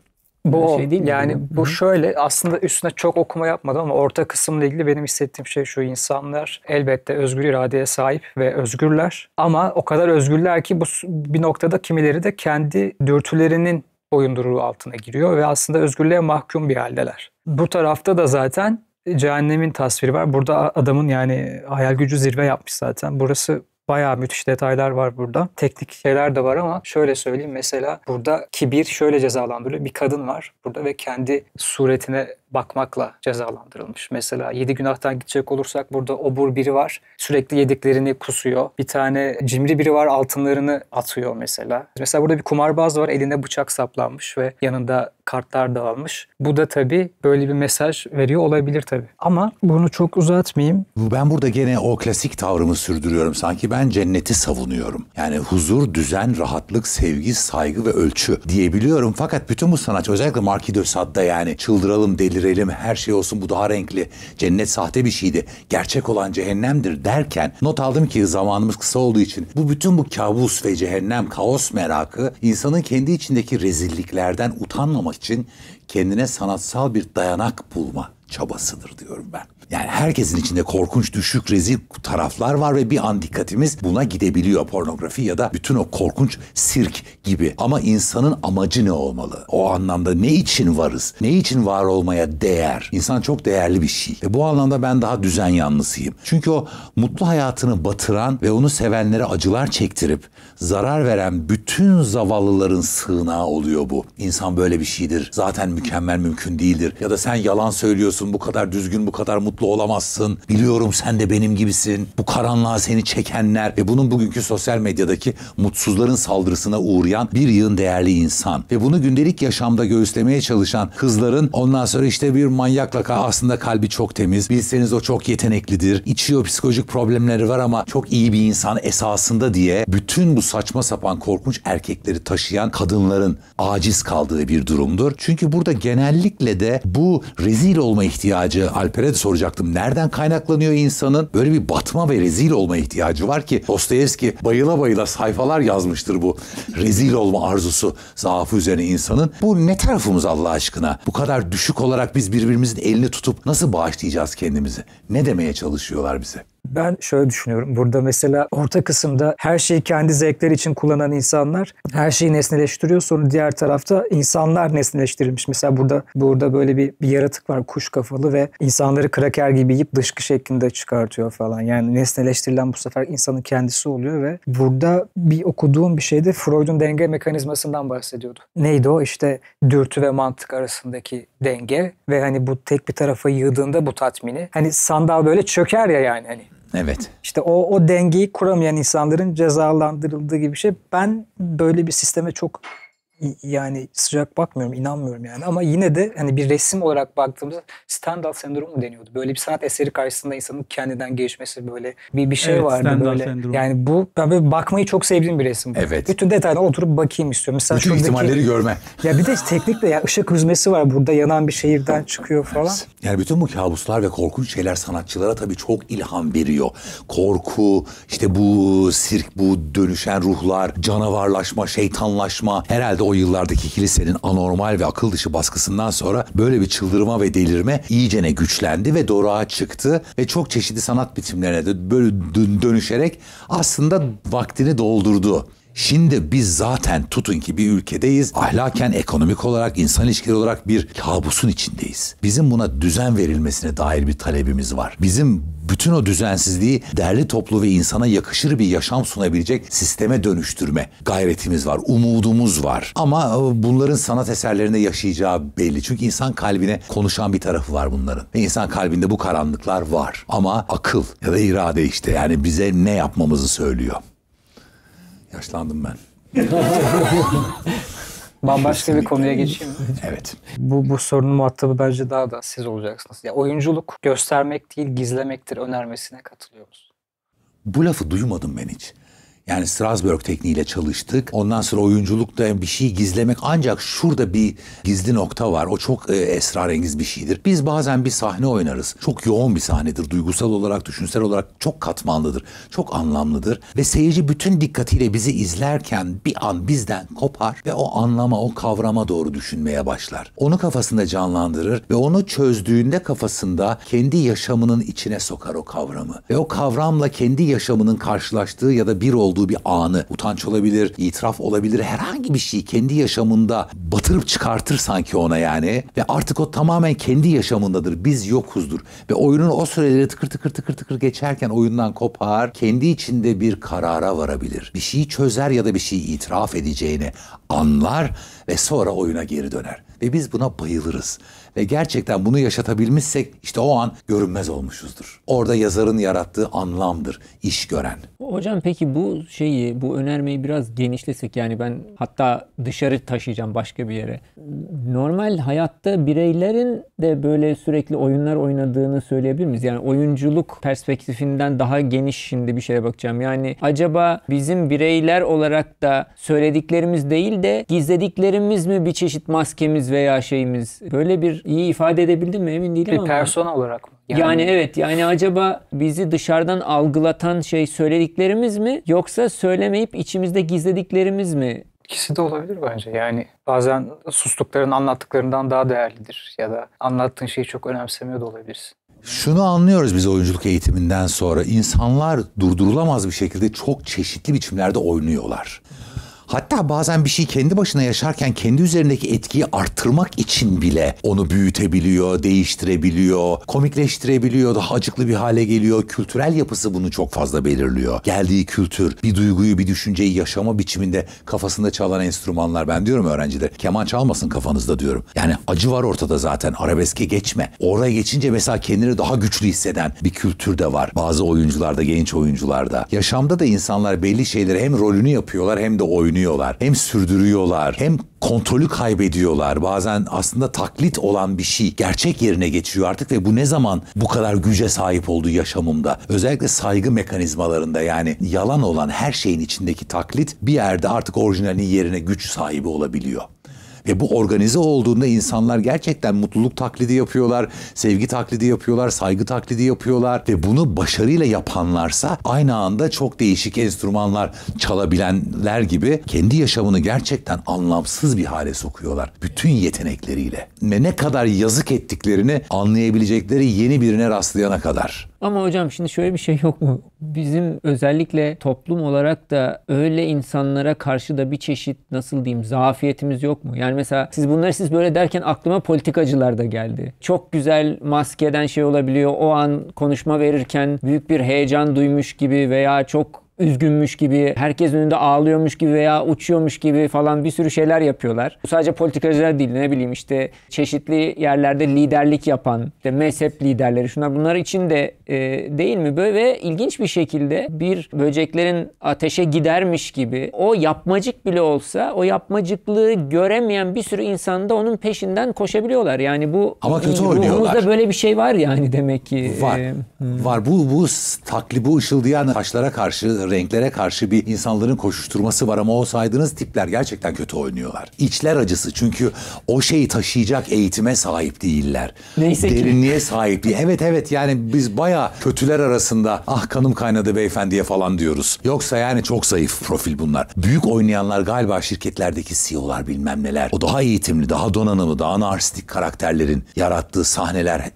bu şey değil mi? Yani bu Hı-hı. şöyle aslında üstüne çok okuma yapmadım ama orta kısımla ilgili benim hissettiğim şey şu insanlar elbette özgür iradeye sahip ve özgürler ama o kadar özgürler ki bu bir noktada kimileri de kendi dürtülerinin boyunduruğu altına giriyor ve aslında özgürlüğe mahkum bir haldeler. Bu tarafta da zaten cehennemin tasviri var. Burada adamın yani hayal gücü zirve yapmış zaten. Burası Bayağı müthiş detaylar var burada. Teknik şeyler de var ama şöyle söyleyeyim. Mesela burada kibir şöyle cezalandırılıyor. Bir kadın var burada ve kendi suretine bakmakla cezalandırılmış. Mesela yedi günahtan gidecek olursak burada obur biri var. Sürekli yediklerini kusuyor. Bir tane cimri biri var altınlarını atıyor mesela. Mesela burada bir kumarbaz var elinde bıçak saplanmış ve yanında kartlar dağılmış. Bu da tabii böyle bir mesaj veriyor olabilir tabii. Ama bunu çok uzatmayayım. Ben burada gene o klasik tavrımı sürdürüyorum. Sanki ben cenneti savunuyorum. Yani huzur, düzen, rahatlık, sevgi, saygı ve ölçü diyebiliyorum. Fakat bütün bu sanatçı özellikle Marquis de Sade'da yani çıldıralım, delir çevirelim her şey olsun bu daha renkli. Cennet sahte bir şeydi. Gerçek olan cehennemdir derken not aldım ki zamanımız kısa olduğu için bu bütün bu kabus ve cehennem kaos merakı insanın kendi içindeki rezilliklerden utanmamak için kendine sanatsal bir dayanak bulma çabasıdır diyorum ben yani herkesin içinde korkunç, düşük, rezil taraflar var ve bir an dikkatimiz buna gidebiliyor pornografi ya da bütün o korkunç sirk gibi. Ama insanın amacı ne olmalı? O anlamda ne için varız? Ne için var olmaya değer? İnsan çok değerli bir şey. Ve bu anlamda ben daha düzen yanlısıyım. Çünkü o mutlu hayatını batıran ve onu sevenlere acılar çektirip zarar veren bütün zavallıların sığınağı oluyor bu. İnsan böyle bir şeydir. Zaten mükemmel mümkün değildir. Ya da sen yalan söylüyorsun bu kadar düzgün, bu kadar mutlu mutlu olamazsın. Biliyorum sen de benim gibisin. Bu karanlığa seni çekenler ve bunun bugünkü sosyal medyadaki mutsuzların saldırısına uğrayan bir yığın değerli insan ve bunu gündelik yaşamda göğüslemeye çalışan kızların ondan sonra işte bir manyakla aslında kalbi çok temiz. Bilseniz o çok yeteneklidir. İçiyor psikolojik problemleri var ama çok iyi bir insan esasında diye bütün bu saçma sapan korkunç erkekleri taşıyan kadınların aciz kaldığı bir durumdur. Çünkü burada genellikle de bu rezil olma ihtiyacı Alper'e de soracağım soracaktım. Nereden kaynaklanıyor insanın böyle bir batma ve rezil olma ihtiyacı var ki Dostoyevski bayıla bayıla sayfalar yazmıştır bu rezil olma arzusu zaafı üzerine insanın. Bu ne tarafımız Allah aşkına? Bu kadar düşük olarak biz birbirimizin elini tutup nasıl bağışlayacağız kendimizi? Ne demeye çalışıyorlar bize? Ben şöyle düşünüyorum. Burada mesela orta kısımda her şeyi kendi zevkleri için kullanan insanlar her şeyi nesneleştiriyor. Sonra diğer tarafta insanlar nesneleştirilmiş. Mesela burada burada böyle bir, bir yaratık var kuş kafalı ve insanları kraker gibi yiyip dışkı şeklinde çıkartıyor falan. Yani nesneleştirilen bu sefer insanın kendisi oluyor ve burada bir okuduğum bir şeyde Freud'un denge mekanizmasından bahsediyordu. Neydi o? İşte dürtü ve mantık arasındaki denge ve hani bu tek bir tarafa yığdığında bu tatmini. Hani sandal böyle çöker ya yani hani Evet. İşte o, o dengeyi kuramayan insanların cezalandırıldığı gibi bir şey. Ben böyle bir sisteme çok yani sıcak bakmıyorum, inanmıyorum yani. Ama yine de hani bir resim olarak baktığımızda stand-up sendromu mu deniyordu? Böyle bir sanat eseri karşısında insanın kendinden gelişmesi böyle bir bir şey evet, vardı böyle. Sendromu. Yani bu ben böyle bakmayı çok sevdiğim bir resim. Evet. Bütün detayına oturup bakayım istiyorum. Mesela Bütün şuradaki, ihtimalleri görme. Ya bir de teknik de ya ışık hüzmesi var burada yanan bir şehirden çıkıyor falan. Yani bütün bu kabuslar ve korkunç şeyler sanatçılara tabii çok ilham veriyor. Korku, işte bu sirk, bu dönüşen ruhlar, canavarlaşma, şeytanlaşma herhalde o yıllardaki kilisenin anormal ve akıl dışı baskısından sonra böyle bir çıldırma ve delirme iyicene güçlendi ve doruğa çıktı ve çok çeşitli sanat biçimlerine de böyle dönüşerek aslında vaktini doldurdu. Şimdi biz zaten tutun ki bir ülkedeyiz. Ahlaken, ekonomik olarak, insan ilişkileri olarak bir kabusun içindeyiz. Bizim buna düzen verilmesine dair bir talebimiz var. Bizim bütün o düzensizliği derli toplu ve insana yakışır bir yaşam sunabilecek sisteme dönüştürme gayretimiz var, umudumuz var. Ama e, bunların sanat eserlerinde yaşayacağı belli. Çünkü insan kalbine konuşan bir tarafı var bunların. Ve insan kalbinde bu karanlıklar var. Ama akıl ya da irade işte yani bize ne yapmamızı söylüyor. Yaşlandım ben. Bambaşka bir konuya geçeyim. Evet. Bu bu sorunun muhatabı bence daha da siz olacaksınız. Ya oyunculuk göstermek değil gizlemektir önermesine katılıyoruz. Bu lafı duymadım ben hiç. Yani Strasbourg tekniğiyle çalıştık. Ondan sonra oyunculukta bir şey gizlemek ancak şurada bir gizli nokta var. O çok e, esrarengiz bir şeydir. Biz bazen bir sahne oynarız. Çok yoğun bir sahnedir. Duygusal olarak, düşünsel olarak çok katmanlıdır. Çok anlamlıdır. Ve seyirci bütün dikkatiyle bizi izlerken bir an bizden kopar ve o anlama, o kavrama doğru düşünmeye başlar. Onu kafasında canlandırır ve onu çözdüğünde kafasında kendi yaşamının içine sokar o kavramı. Ve o kavramla kendi yaşamının karşılaştığı ya da bir ol olduğu bir anı, utanç olabilir, itiraf olabilir, herhangi bir şeyi kendi yaşamında batırıp çıkartır sanki ona yani. Ve artık o tamamen kendi yaşamındadır, biz yokuzdur. Ve oyunun o süreleri tıkır tıkır tıkır tıkır geçerken oyundan kopar, kendi içinde bir karara varabilir. Bir şeyi çözer ya da bir şeyi itiraf edeceğini anlar ve sonra oyuna geri döner. Ve biz buna bayılırız ve gerçekten bunu yaşatabilmişsek işte o an görünmez olmuşuzdur. Orada yazarın yarattığı anlamdır iş gören. Hocam peki bu şeyi bu önermeyi biraz genişlesek yani ben hatta dışarı taşıyacağım başka bir yere. Normal hayatta bireylerin de böyle sürekli oyunlar oynadığını söyleyebilir miyiz? Yani oyunculuk perspektifinden daha geniş şimdi bir şeye bakacağım. Yani acaba bizim bireyler olarak da söylediklerimiz değil de gizlediklerimiz mi bir çeşit maskemiz veya şeyimiz? Böyle bir İyi ifade edebildim mi emin değilim bir ama. Bir persona olarak mı? Yani... yani evet yani acaba bizi dışarıdan algılatan şey söylediklerimiz mi yoksa söylemeyip içimizde gizlediklerimiz mi? İkisi de olabilir bence. Yani bazen sustukların anlattıklarından daha değerlidir ya da anlattığın şeyi çok önemsemiyor da olabilirsin. Şunu anlıyoruz biz oyunculuk eğitiminden sonra insanlar durdurulamaz bir şekilde çok çeşitli biçimlerde oynuyorlar. Hatta bazen bir şey kendi başına yaşarken kendi üzerindeki etkiyi artırmak için bile onu büyütebiliyor, değiştirebiliyor, komikleştirebiliyor, daha acıklı bir hale geliyor. Kültürel yapısı bunu çok fazla belirliyor. Geldiği kültür, bir duyguyu, bir düşünceyi yaşama biçiminde kafasında çalan enstrümanlar. Ben diyorum öğrenciler, keman çalmasın kafanızda diyorum. Yani acı var ortada zaten arabeske geçme. Oraya geçince mesela kendini daha güçlü hisseden bir kültür de var. Bazı oyuncularda, genç oyuncularda. Yaşamda da insanlar belli şeyleri hem rolünü yapıyorlar hem de oynuyor yönelmiyorlar. Hem sürdürüyorlar hem kontrolü kaybediyorlar. Bazen aslında taklit olan bir şey gerçek yerine geçiyor artık ve bu ne zaman bu kadar güce sahip oldu yaşamımda? Özellikle saygı mekanizmalarında yani yalan olan her şeyin içindeki taklit bir yerde artık orijinalin yerine güç sahibi olabiliyor. Ve bu organize olduğunda insanlar gerçekten mutluluk taklidi yapıyorlar, sevgi taklidi yapıyorlar, saygı taklidi yapıyorlar ve bunu başarıyla yapanlarsa aynı anda çok değişik enstrümanlar çalabilenler gibi kendi yaşamını gerçekten anlamsız bir hale sokuyorlar. Bütün yetenekleriyle. Ve ne kadar yazık ettiklerini anlayabilecekleri yeni birine rastlayana kadar. Ama hocam şimdi şöyle bir şey yok mu? Bizim özellikle toplum olarak da öyle insanlara karşı da bir çeşit nasıl diyeyim zafiyetimiz yok mu? Yani mesela siz bunları siz böyle derken aklıma politikacılar da geldi. Çok güzel maskeden şey olabiliyor. O an konuşma verirken büyük bir heyecan duymuş gibi veya çok üzgünmüş gibi, herkes önünde ağlıyormuş gibi veya uçuyormuş gibi falan bir sürü şeyler yapıyorlar. Bu sadece politikacılar değil ne bileyim işte çeşitli yerlerde liderlik yapan, işte mezhep liderleri şunlar bunlar için de e, değil mi? Böyle ve ilginç bir şekilde bir böceklerin ateşe gidermiş gibi o yapmacık bile olsa o yapmacıklığı göremeyen bir sürü insan da onun peşinden koşabiliyorlar. Yani bu Ama kötü oynuyorlar. böyle bir şey var yani demek ki. Var. Ee, Var. Bu bu takli bu ışıldayan taşlara karşı ee, renklere karşı bir insanların koşuşturması var ama o saydığınız tipler gerçekten kötü oynuyorlar. İçler acısı çünkü o şeyi taşıyacak eğitime sahip değiller. Neyse ki. Derinliğe sahip değil. Evet evet yani biz baya kötüler arasında ah kanım kaynadı beyefendiye falan diyoruz. Yoksa yani çok zayıf profil bunlar. Büyük oynayanlar galiba şirketlerdeki CEO'lar bilmem neler. O daha eğitimli, daha donanımlı, daha narsistik karakterlerin yarattığı sahneler. Ee,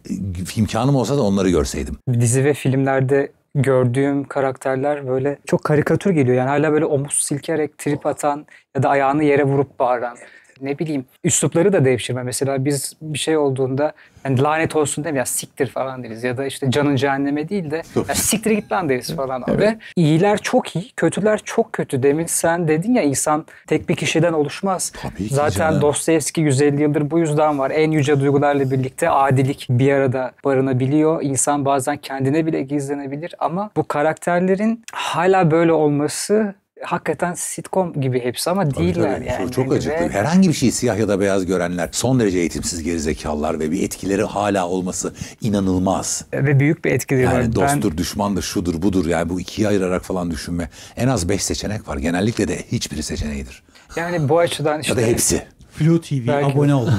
imkanım olsa da onları görseydim. Dizi ve filmlerde gördüğüm karakterler böyle çok karikatür geliyor. Yani hala böyle omuz silkerek trip atan ya da ayağını yere vurup bağıran ne bileyim üslupları da devşirme. Mesela biz bir şey olduğunda yani lanet olsun demiyor ya siktir falan deriz ya da işte canın cehenneme değil de ya siktir git lan deriz falan. Evet. Ve iyiler çok iyi, kötüler çok kötü. Demin sen dedin ya insan tek bir kişiden oluşmaz. Tabii ki Zaten canım. Dostoyevski 150 yıldır bu yüzden var. En yüce duygularla birlikte adilik bir arada barınabiliyor. İnsan bazen kendine bile gizlenebilir ama bu karakterlerin hala böyle olması hakikaten sitcom gibi hepsi ama değiller tabii. yani. Çok, çok acıklı. Ve... Herhangi bir şeyi siyah ya da beyaz görenler son derece eğitimsiz gerizekalılar ve bir etkileri hala olması inanılmaz. Ve büyük bir etkileri yani var. Yani dosttur, ben... düşmandır, şudur, budur yani bu ikiye ayırarak falan düşünme. En az beş seçenek var. Genellikle de hiçbiri seçeneğidir. Yani bu açıdan işte... ya da hepsi. Flu TV Belki abone oldum.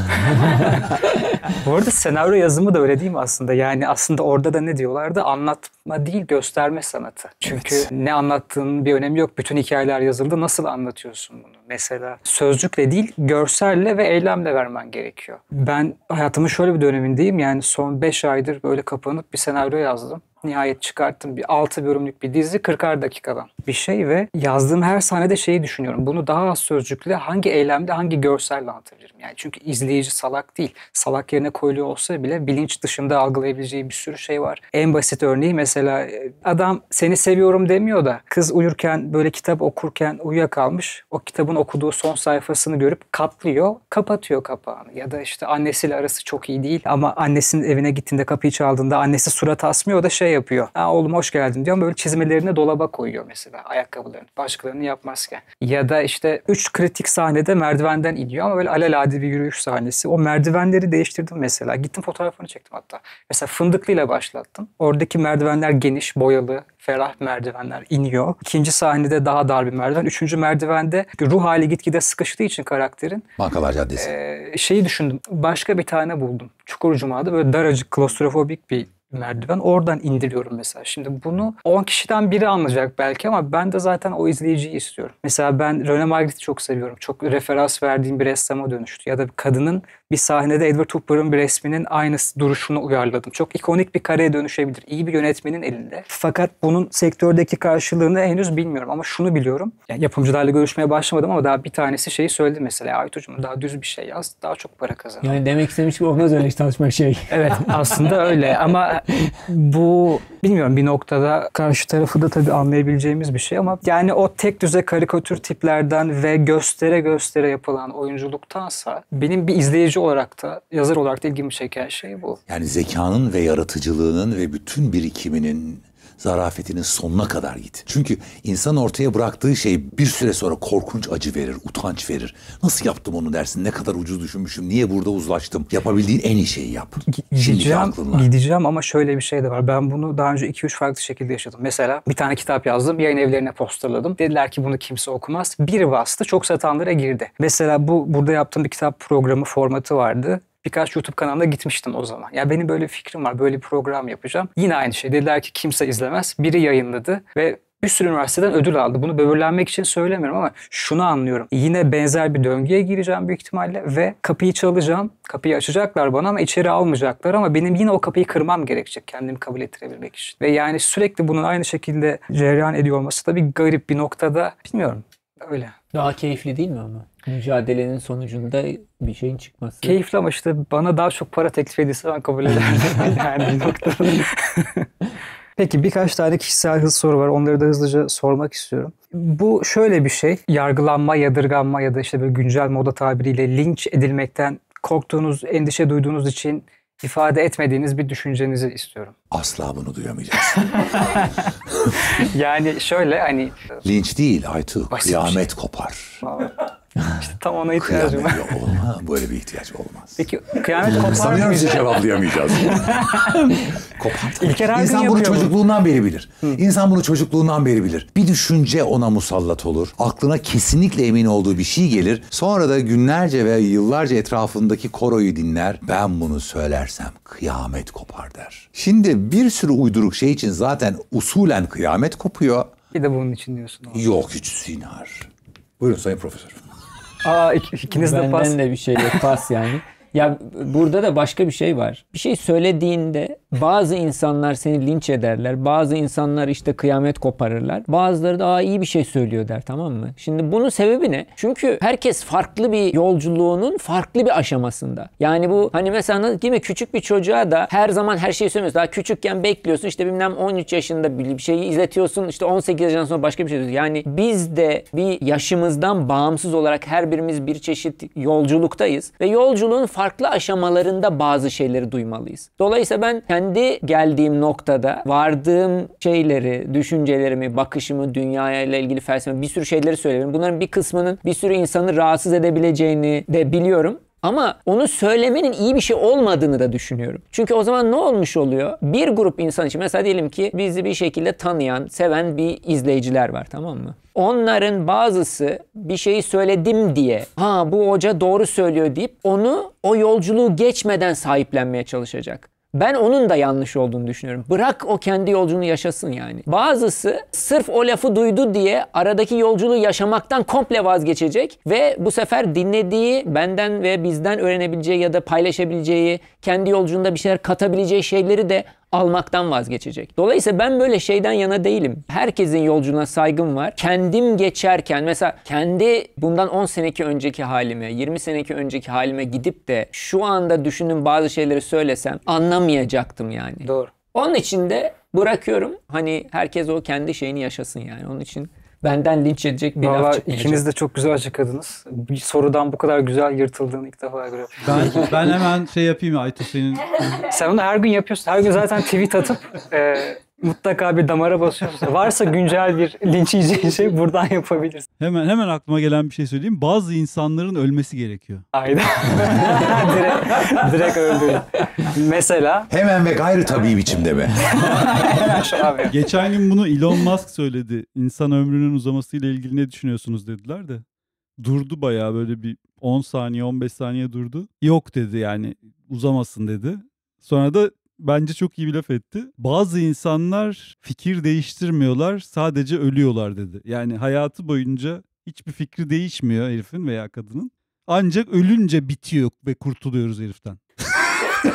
Bu arada senaryo yazımı da öyle değil mi aslında? Yani aslında orada da ne diyorlardı? Anlatma değil gösterme sanatı. Çünkü evet. ne anlattığının bir önemi yok. Bütün hikayeler yazıldı. Nasıl anlatıyorsun bunu? Mesela sözcükle değil görselle ve eylemle vermen gerekiyor. Ben hayatımın şöyle bir dönemindeyim. Yani son 5 aydır böyle kapanıp bir senaryo yazdım nihayet çıkarttım. Bir 6 bölümlük bir dizi 40'ar dakikadan bir şey ve yazdığım her sahnede şeyi düşünüyorum. Bunu daha az sözcükle hangi eylemde hangi görselle anlatabilirim? Yani çünkü izleyici salak değil. Salak yerine koyuluyor olsa bile bilinç dışında algılayabileceği bir sürü şey var. En basit örneği mesela e, adam seni seviyorum demiyor da kız uyurken böyle kitap okurken uyuyakalmış. O kitabın okuduğu son sayfasını görüp katlıyor, kapatıyor kapağını. Ya da işte annesiyle arası çok iyi değil ama annesinin evine gittiğinde kapıyı çaldığında annesi surat asmıyor da şey şey yapıyor. Aa, oğlum hoş geldin diyor. Böyle çizmelerini dolaba koyuyor mesela ayakkabılarını. Başkalarını yapmazken. Ya da işte üç kritik sahnede merdivenden iniyor ama böyle alelade bir yürüyüş sahnesi. O merdivenleri değiştirdim mesela. Gittim fotoğrafını çektim hatta. Mesela Fındıklı ile başlattım. Oradaki merdivenler geniş, boyalı, ferah merdivenler iniyor. İkinci sahnede daha dar bir merdiven. Üçüncü merdivende ruh hali gitgide sıkıştığı için karakterin. Bankalar Caddesi. E, şeyi düşündüm. Başka bir tane buldum. Çukurcuma'da böyle daracık klostrofobik bir merdiven. Oradan indiriyorum mesela. Şimdi bunu 10 kişiden biri anlayacak belki ama ben de zaten o izleyiciyi istiyorum. Mesela ben Rene Magritte'i çok seviyorum. Çok referans verdiğim bir ressama dönüştü. Ya da bir kadının bir sahnede Edward Hopper'ın bir resminin aynısı duruşunu uyarladım. Çok ikonik bir kareye dönüşebilir. İyi bir yönetmenin elinde. Fakat bunun sektördeki karşılığını henüz bilmiyorum ama şunu biliyorum. Yani yapımcılarla görüşmeye başlamadım ama daha bir tanesi şeyi söyledi mesela. Aytucuğum daha düz bir şey yaz daha çok para kazan. Yani demek istemiş ki ona dönüş çalışma şey. evet aslında öyle ama bu bilmiyorum bir noktada karşı tarafı da tabii anlayabileceğimiz bir şey ama yani o tek düze karikatür tiplerden ve göstere göstere yapılan oyunculuktansa benim bir izleyici olarak da yazar olarak da ilgimi çeken şey bu. Yani zekanın ve yaratıcılığının ve bütün birikiminin zarafetinin sonuna kadar git. Çünkü insan ortaya bıraktığı şey bir süre sonra korkunç acı verir, utanç verir. Nasıl yaptım onu dersin, ne kadar ucuz düşünmüşüm, niye burada uzlaştım. Yapabildiğin en iyi şeyi yap. gideceğim, aklınla. gideceğim ama şöyle bir şey de var. Ben bunu daha önce 2-3 farklı şekilde yaşadım. Mesela bir tane kitap yazdım, yayın evlerine posterladım. Dediler ki bunu kimse okumaz. Bir bastı, çok satanlara girdi. Mesela bu burada yaptığım bir kitap programı formatı vardı birkaç YouTube kanalına gitmiştim o zaman. Ya benim böyle bir fikrim var, böyle bir program yapacağım. Yine aynı şey. Dediler ki kimse izlemez. Biri yayınladı ve bir sürü üniversiteden ödül aldı. Bunu böbürlenmek için söylemiyorum ama şunu anlıyorum. Yine benzer bir döngüye gireceğim büyük ihtimalle ve kapıyı çalacağım. Kapıyı açacaklar bana ama içeri almayacaklar ama benim yine o kapıyı kırmam gerekecek kendimi kabul ettirebilmek için. Ve yani sürekli bunun aynı şekilde cereyan ediyor olması da bir garip bir noktada bilmiyorum öyle. Daha keyifli değil mi ama? mücadelenin sonucunda bir şeyin çıkması. Keyifli ama işte bana daha çok para teklif edilse ben kabul ederdim. yani bir Peki birkaç tane kişisel hız soru var. Onları da hızlıca sormak istiyorum. Bu şöyle bir şey. Yargılanma, yadırganma ya da işte bir güncel moda tabiriyle linç edilmekten korktuğunuz, endişe duyduğunuz için ifade etmediğiniz bir düşüncenizi istiyorum. Asla bunu duyamayacaksın. yani şöyle hani... Linç değil Aytu, şey. kıyamet şey. kopar. İşte tam ona ihtiyacım var. Olma, böyle bir ihtiyaç olmaz. Peki kıyamet kopar mı? bizi cevaplayamayacağız. kopar. İlker Aygün İnsan bunu çocukluğundan beri bilir. Hı. İnsan bunu çocukluğundan beri bilir. Bir düşünce ona musallat olur. Aklına kesinlikle emin olduğu bir şey gelir. Sonra da günlerce ve yıllarca etrafındaki koroyu dinler. Ben bunu söylersem kıyamet kopar der. Şimdi bir sürü uyduruk şey için zaten usulen kıyamet kopuyor. Bir de bunun için diyorsun. Abi. Yok hiç Sinar. Buyurun Sayın Profesör. Aa ik- ikiniz de pas. Benden de bir şey yok. Pas yani. Ya burada da başka bir şey var. Bir şey söylediğinde bazı insanlar seni linç ederler. Bazı insanlar işte kıyamet koparırlar. Bazıları da Aa, iyi bir şey söylüyor der tamam mı? Şimdi bunun sebebi ne? Çünkü herkes farklı bir yolculuğunun farklı bir aşamasında. Yani bu hani mesela değil mi küçük bir çocuğa da her zaman her şeyi söylemiyorsun. Daha küçükken bekliyorsun işte bilmem 13 yaşında bir şeyi izletiyorsun. işte 18 yaşından sonra başka bir şey izletiyorsun. Yani biz de bir yaşımızdan bağımsız olarak her birimiz bir çeşit yolculuktayız. Ve yolculuğun farklı aşamalarında bazı şeyleri duymalıyız. Dolayısıyla ben yani kendi geldiğim noktada vardığım şeyleri, düşüncelerimi, bakışımı, dünyaya ile ilgili felsefe bir sürü şeyleri söylerim. Bunların bir kısmının bir sürü insanı rahatsız edebileceğini de biliyorum. Ama onu söylemenin iyi bir şey olmadığını da düşünüyorum. Çünkü o zaman ne olmuş oluyor? Bir grup insan için mesela diyelim ki bizi bir şekilde tanıyan, seven bir izleyiciler var tamam mı? Onların bazısı bir şeyi söyledim diye ha bu hoca doğru söylüyor deyip onu o yolculuğu geçmeden sahiplenmeye çalışacak. Ben onun da yanlış olduğunu düşünüyorum. Bırak o kendi yolculuğunu yaşasın yani. Bazısı sırf o lafı duydu diye aradaki yolculuğu yaşamaktan komple vazgeçecek ve bu sefer dinlediği, benden ve bizden öğrenebileceği ya da paylaşabileceği, kendi yolculuğunda bir şeyler katabileceği şeyleri de almaktan vazgeçecek. Dolayısıyla ben böyle şeyden yana değilim. Herkesin yolculuğuna saygım var. Kendim geçerken mesela kendi bundan 10 seneki önceki halime, 20 seneki önceki halime gidip de şu anda düşündüğüm bazı şeyleri söylesem anlamayacaktım yani. Doğru. Onun için de bırakıyorum. Hani herkes o kendi şeyini yaşasın yani. Onun için benden linç edecek bir Vallahi laf çıkmayacak. ikiniz de çok güzel açıkladınız. Bir sorudan bu kadar güzel yırtıldığını ilk defa görüyorum. Ben, ben hemen şey yapayım Aytu Sen onu her gün yapıyorsun. Her gün zaten tweet atıp e, mutlaka bir damara basıyorsa varsa güncel bir linç yiyeceği şey buradan yapabilirsin. Hemen hemen aklıma gelen bir şey söyleyeyim. Bazı insanların ölmesi gerekiyor. Aynen. direkt, direkt öldürün. Mesela. Hemen ve gayrı tabii biçimde mi? Geçen gün bunu Elon Musk söyledi. İnsan ömrünün uzamasıyla ilgili ne düşünüyorsunuz dediler de. Durdu bayağı böyle bir 10 saniye 15 saniye durdu. Yok dedi yani uzamasın dedi. Sonra da bence çok iyi bir laf etti. Bazı insanlar fikir değiştirmiyorlar, sadece ölüyorlar dedi. Yani hayatı boyunca hiçbir fikri değişmiyor herifin veya kadının. Ancak ölünce bitiyor ve kurtuluyoruz heriften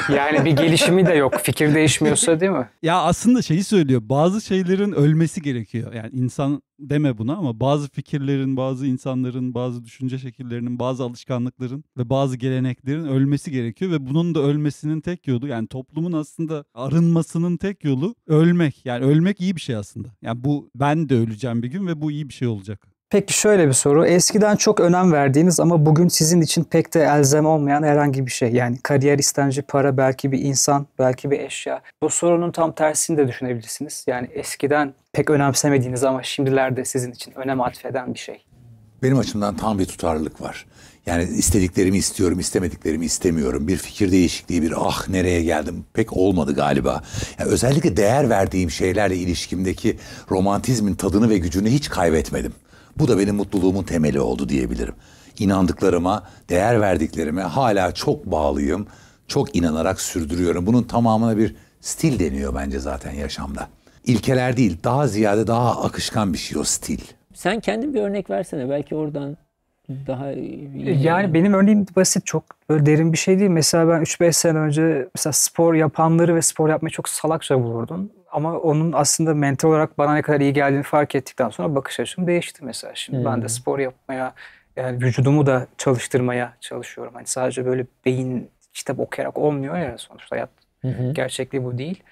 yani bir gelişimi de yok. Fikir değişmiyorsa değil mi? Ya aslında şeyi söylüyor. Bazı şeylerin ölmesi gerekiyor. Yani insan deme buna ama bazı fikirlerin, bazı insanların, bazı düşünce şekillerinin, bazı alışkanlıkların ve bazı geleneklerin ölmesi gerekiyor ve bunun da ölmesinin tek yolu yani toplumun aslında arınmasının tek yolu ölmek. Yani ölmek iyi bir şey aslında. Yani bu ben de öleceğim bir gün ve bu iyi bir şey olacak. Peki şöyle bir soru. Eskiden çok önem verdiğiniz ama bugün sizin için pek de elzem olmayan herhangi bir şey. Yani kariyer istenci, para, belki bir insan, belki bir eşya. Bu sorunun tam tersini de düşünebilirsiniz. Yani eskiden pek önemsemediğiniz ama şimdilerde sizin için önem atfeden bir şey. Benim açımdan tam bir tutarlılık var. Yani istediklerimi istiyorum, istemediklerimi istemiyorum. Bir fikir değişikliği, bir ah nereye geldim pek olmadı galiba. Yani özellikle değer verdiğim şeylerle ilişkimdeki romantizmin tadını ve gücünü hiç kaybetmedim. Bu da benim mutluluğumun temeli oldu diyebilirim. İnandıklarıma, değer verdiklerime hala çok bağlıyım. Çok inanarak sürdürüyorum. Bunun tamamına bir stil deniyor bence zaten yaşamda. İlkeler değil, daha ziyade daha akışkan bir şey o stil. Sen kendin bir örnek versene. Belki oradan daha iyi. Yani benim örneğim basit çok böyle derin bir şey değil. Mesela ben 3-5 sene önce mesela spor yapanları ve spor yapmayı çok salakça bulurdum. Ama onun aslında mental olarak bana ne kadar iyi geldiğini fark ettikten sonra bakış açım değişti mesela. Şimdi hmm. ben de hmm. spor yapmaya, yani vücudumu da çalıştırmaya çalışıyorum. Hani sadece böyle beyin kitap okuyarak olmuyor ya sonuçta hayat gerçekliği bu değil.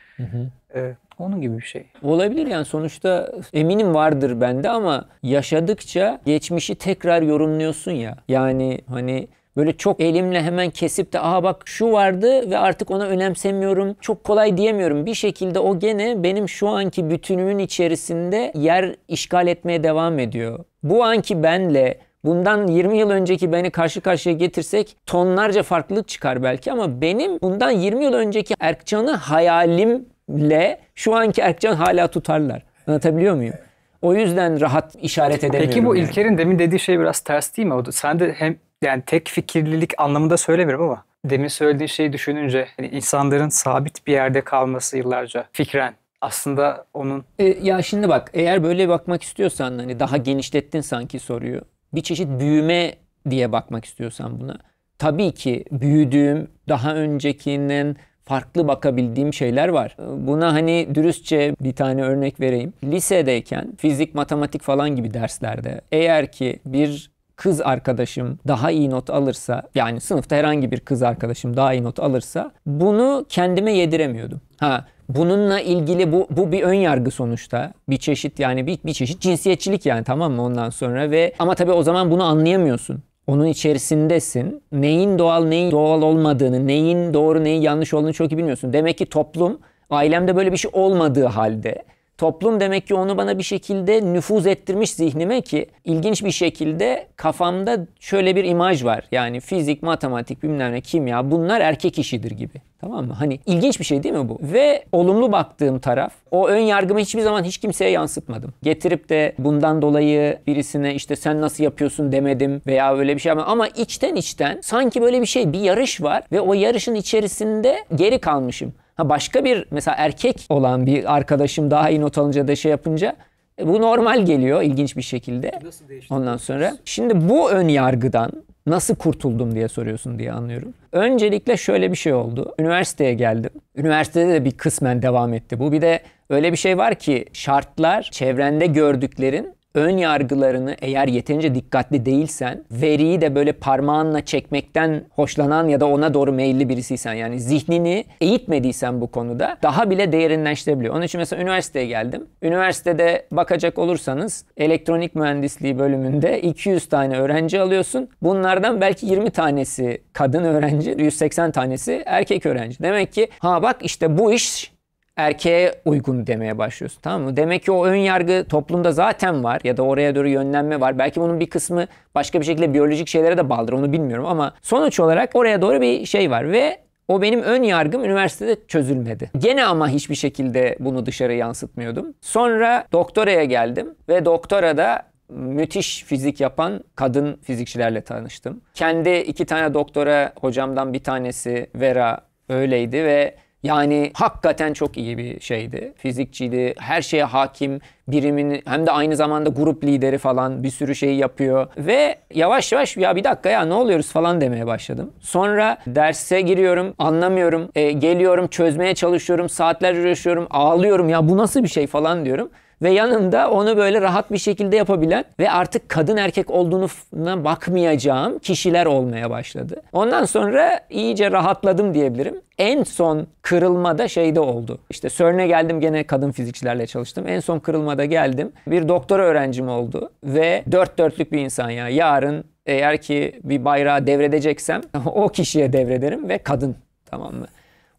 Ee, onun gibi bir şey. Olabilir yani sonuçta eminim vardır bende ama yaşadıkça geçmişi tekrar yorumluyorsun ya. Yani hani Böyle çok elimle hemen kesip de aha bak şu vardı ve artık ona önemsemiyorum. Çok kolay diyemiyorum. Bir şekilde o gene benim şu anki bütünümün içerisinde yer işgal etmeye devam ediyor. Bu anki benle Bundan 20 yıl önceki beni karşı karşıya getirsek tonlarca farklılık çıkar belki ama benim bundan 20 yıl önceki Erkcan'ı hayalimle şu anki Erkcan hala tutarlar. Anlatabiliyor muyum? O yüzden rahat işaret edemiyorum. Peki bu yani. İlker'in demin dediği şey biraz ters değil mi? Sen de hem yani tek fikirlilik anlamında söylemiyorum ama demin söylediğin şeyi düşününce hani insanların sabit bir yerde kalması yıllarca fikren aslında onun... E, ya şimdi bak eğer böyle bakmak istiyorsan hani daha genişlettin sanki soruyu. Bir çeşit büyüme diye bakmak istiyorsan buna. Tabii ki büyüdüğüm daha öncekinden farklı bakabildiğim şeyler var. Buna hani dürüstçe bir tane örnek vereyim. Lisedeyken fizik, matematik falan gibi derslerde eğer ki bir kız arkadaşım daha iyi not alırsa yani sınıfta herhangi bir kız arkadaşım daha iyi not alırsa bunu kendime yediremiyordum. Ha bununla ilgili bu bu bir ön yargı sonuçta. Bir çeşit yani bir, bir çeşit cinsiyetçilik yani tamam mı ondan sonra ve ama tabii o zaman bunu anlayamıyorsun. Onun içerisindesin. Neyin doğal neyin doğal olmadığını, neyin doğru neyin yanlış olduğunu çok iyi bilmiyorsun. Demek ki toplum ailemde böyle bir şey olmadığı halde Toplum demek ki onu bana bir şekilde nüfuz ettirmiş zihnime ki ilginç bir şekilde kafamda şöyle bir imaj var. Yani fizik, matematik, bilmem ne, kimya bunlar erkek işidir gibi. Tamam mı? Hani ilginç bir şey değil mi bu? Ve olumlu baktığım taraf o ön yargımı hiçbir zaman hiç kimseye yansıtmadım. Getirip de bundan dolayı birisine işte sen nasıl yapıyorsun demedim veya öyle bir şey ama, ama içten içten sanki böyle bir şey bir yarış var ve o yarışın içerisinde geri kalmışım. Ha başka bir mesela erkek olan bir arkadaşım daha iyi not alınca da şey yapınca e, bu normal geliyor ilginç bir şekilde. Nasıl değişti? Ondan sonra şimdi bu ön yargıdan nasıl kurtuldum diye soruyorsun diye anlıyorum. Öncelikle şöyle bir şey oldu. Üniversiteye geldim. Üniversitede de bir kısmen devam etti bu. Bir de öyle bir şey var ki şartlar çevrende gördüklerin ön yargılarını eğer yeterince dikkatli değilsen, veriyi de böyle parmağınla çekmekten hoşlanan ya da ona doğru meyilli birisiysen yani zihnini eğitmediysen bu konuda daha bile derinleştirebiliyor. Onun için mesela üniversiteye geldim. Üniversitede bakacak olursanız elektronik mühendisliği bölümünde 200 tane öğrenci alıyorsun. Bunlardan belki 20 tanesi kadın öğrenci, 180 tanesi erkek öğrenci. Demek ki ha bak işte bu iş erkeğe uygun demeye başlıyorsun. Tamam mı? Demek ki o ön yargı toplumda zaten var ya da oraya doğru yönlenme var. Belki bunun bir kısmı başka bir şekilde biyolojik şeylere de bağlıdır onu bilmiyorum ama sonuç olarak oraya doğru bir şey var ve o benim ön yargım üniversitede çözülmedi. Gene ama hiçbir şekilde bunu dışarı yansıtmıyordum. Sonra doktoraya geldim ve doktorada müthiş fizik yapan kadın fizikçilerle tanıştım. Kendi iki tane doktora hocamdan bir tanesi Vera öyleydi ve yani hakikaten çok iyi bir şeydi. Fizikçiydi, her şeye hakim, birimin hem de aynı zamanda grup lideri falan bir sürü şeyi yapıyor. Ve yavaş yavaş ya bir dakika ya ne oluyoruz falan demeye başladım. Sonra derse giriyorum, anlamıyorum, e, geliyorum, çözmeye çalışıyorum, saatler uğraşıyorum, ağlıyorum ya bu nasıl bir şey falan diyorum ve yanında onu böyle rahat bir şekilde yapabilen ve artık kadın erkek olduğuna bakmayacağım kişiler olmaya başladı. Ondan sonra iyice rahatladım diyebilirim. En son kırılmada şeyde oldu. İşte Sörne geldim gene kadın fizikçilerle çalıştım. En son kırılmada geldim. Bir doktora öğrencim oldu ve dört dörtlük bir insan ya. Yarın eğer ki bir bayrağı devredeceksem o kişiye devrederim ve kadın tamam mı?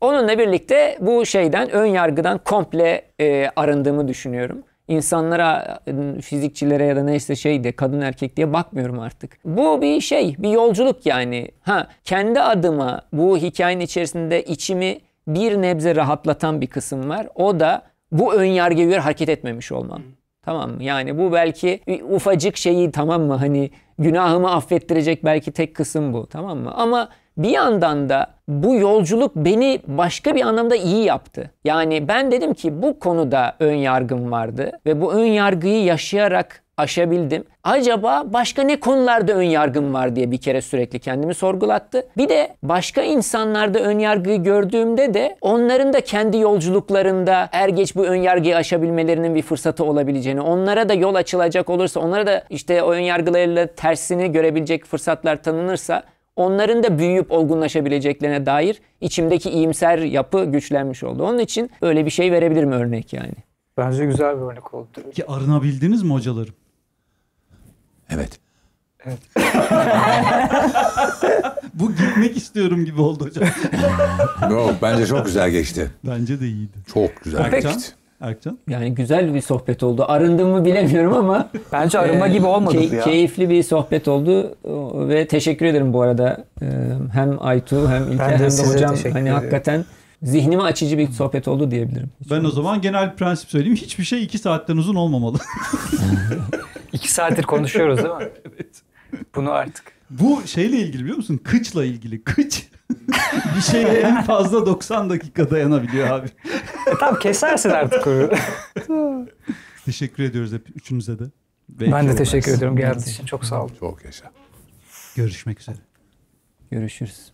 Onunla birlikte bu şeyden ön yargıdan komple e, arındığımı düşünüyorum. İnsanlara, fizikçilere ya da neyse şey de kadın erkek diye bakmıyorum artık. Bu bir şey, bir yolculuk yani. Ha kendi adıma bu hikayenin içerisinde içimi bir nebze rahatlatan bir kısım var. O da bu ön yargıya göre hareket etmemiş olmam. Tamam mı? Yani bu belki ufacık şeyi tamam mı? Hani günahımı affettirecek belki tek kısım bu. Tamam mı? Ama bir yandan da bu yolculuk beni başka bir anlamda iyi yaptı. Yani ben dedim ki bu konuda ön yargım vardı ve bu ön yargıyı yaşayarak aşabildim. Acaba başka ne konularda ön yargım var diye bir kere sürekli kendimi sorgulattı. Bir de başka insanlarda ön yargıyı gördüğümde de onların da kendi yolculuklarında er geç bu ön yargıyı aşabilmelerinin bir fırsatı olabileceğini, onlara da yol açılacak olursa, onlara da işte o ön yargılarıyla tersini görebilecek fırsatlar tanınırsa onların da büyüyüp olgunlaşabileceklerine dair içimdeki iyimser yapı güçlenmiş oldu. Onun için öyle bir şey verebilirim örnek yani? Bence güzel bir örnek oldu. Ki arınabildiniz mi hocalarım? Evet. Evet. Bu gitmek istiyorum gibi oldu hocam. Yok no, bence çok güzel geçti. Bence de iyiydi. Çok güzel Peki. geçti. Erkcan? Yani güzel bir sohbet oldu. Arındım mı bilemiyorum ama. Bence arınma e, gibi olmadı key, ya. Keyifli bir sohbet oldu ve teşekkür ederim bu arada. E, hem Aytu hem İlker hem de hocam. Hani ediyorum. hakikaten zihnimi açıcı bir sohbet oldu diyebilirim. Hiç ben o zaman genel prensip söyleyeyim. Hiçbir şey iki saatten uzun olmamalı. İki saattir konuşuyoruz değil mi? evet. Bunu artık. Bu şeyle ilgili biliyor musun? Kıçla ilgili. Kıç bir şeye en fazla 90 dakika dayanabiliyor abi. E tamam kesersin artık teşekkür ediyoruz hep üçünüze de. Belki ben de teşekkür olmaz. ediyorum geldiğiniz için. Çok sağ olun. Çok yaşa. Görüşmek üzere. Görüşürüz.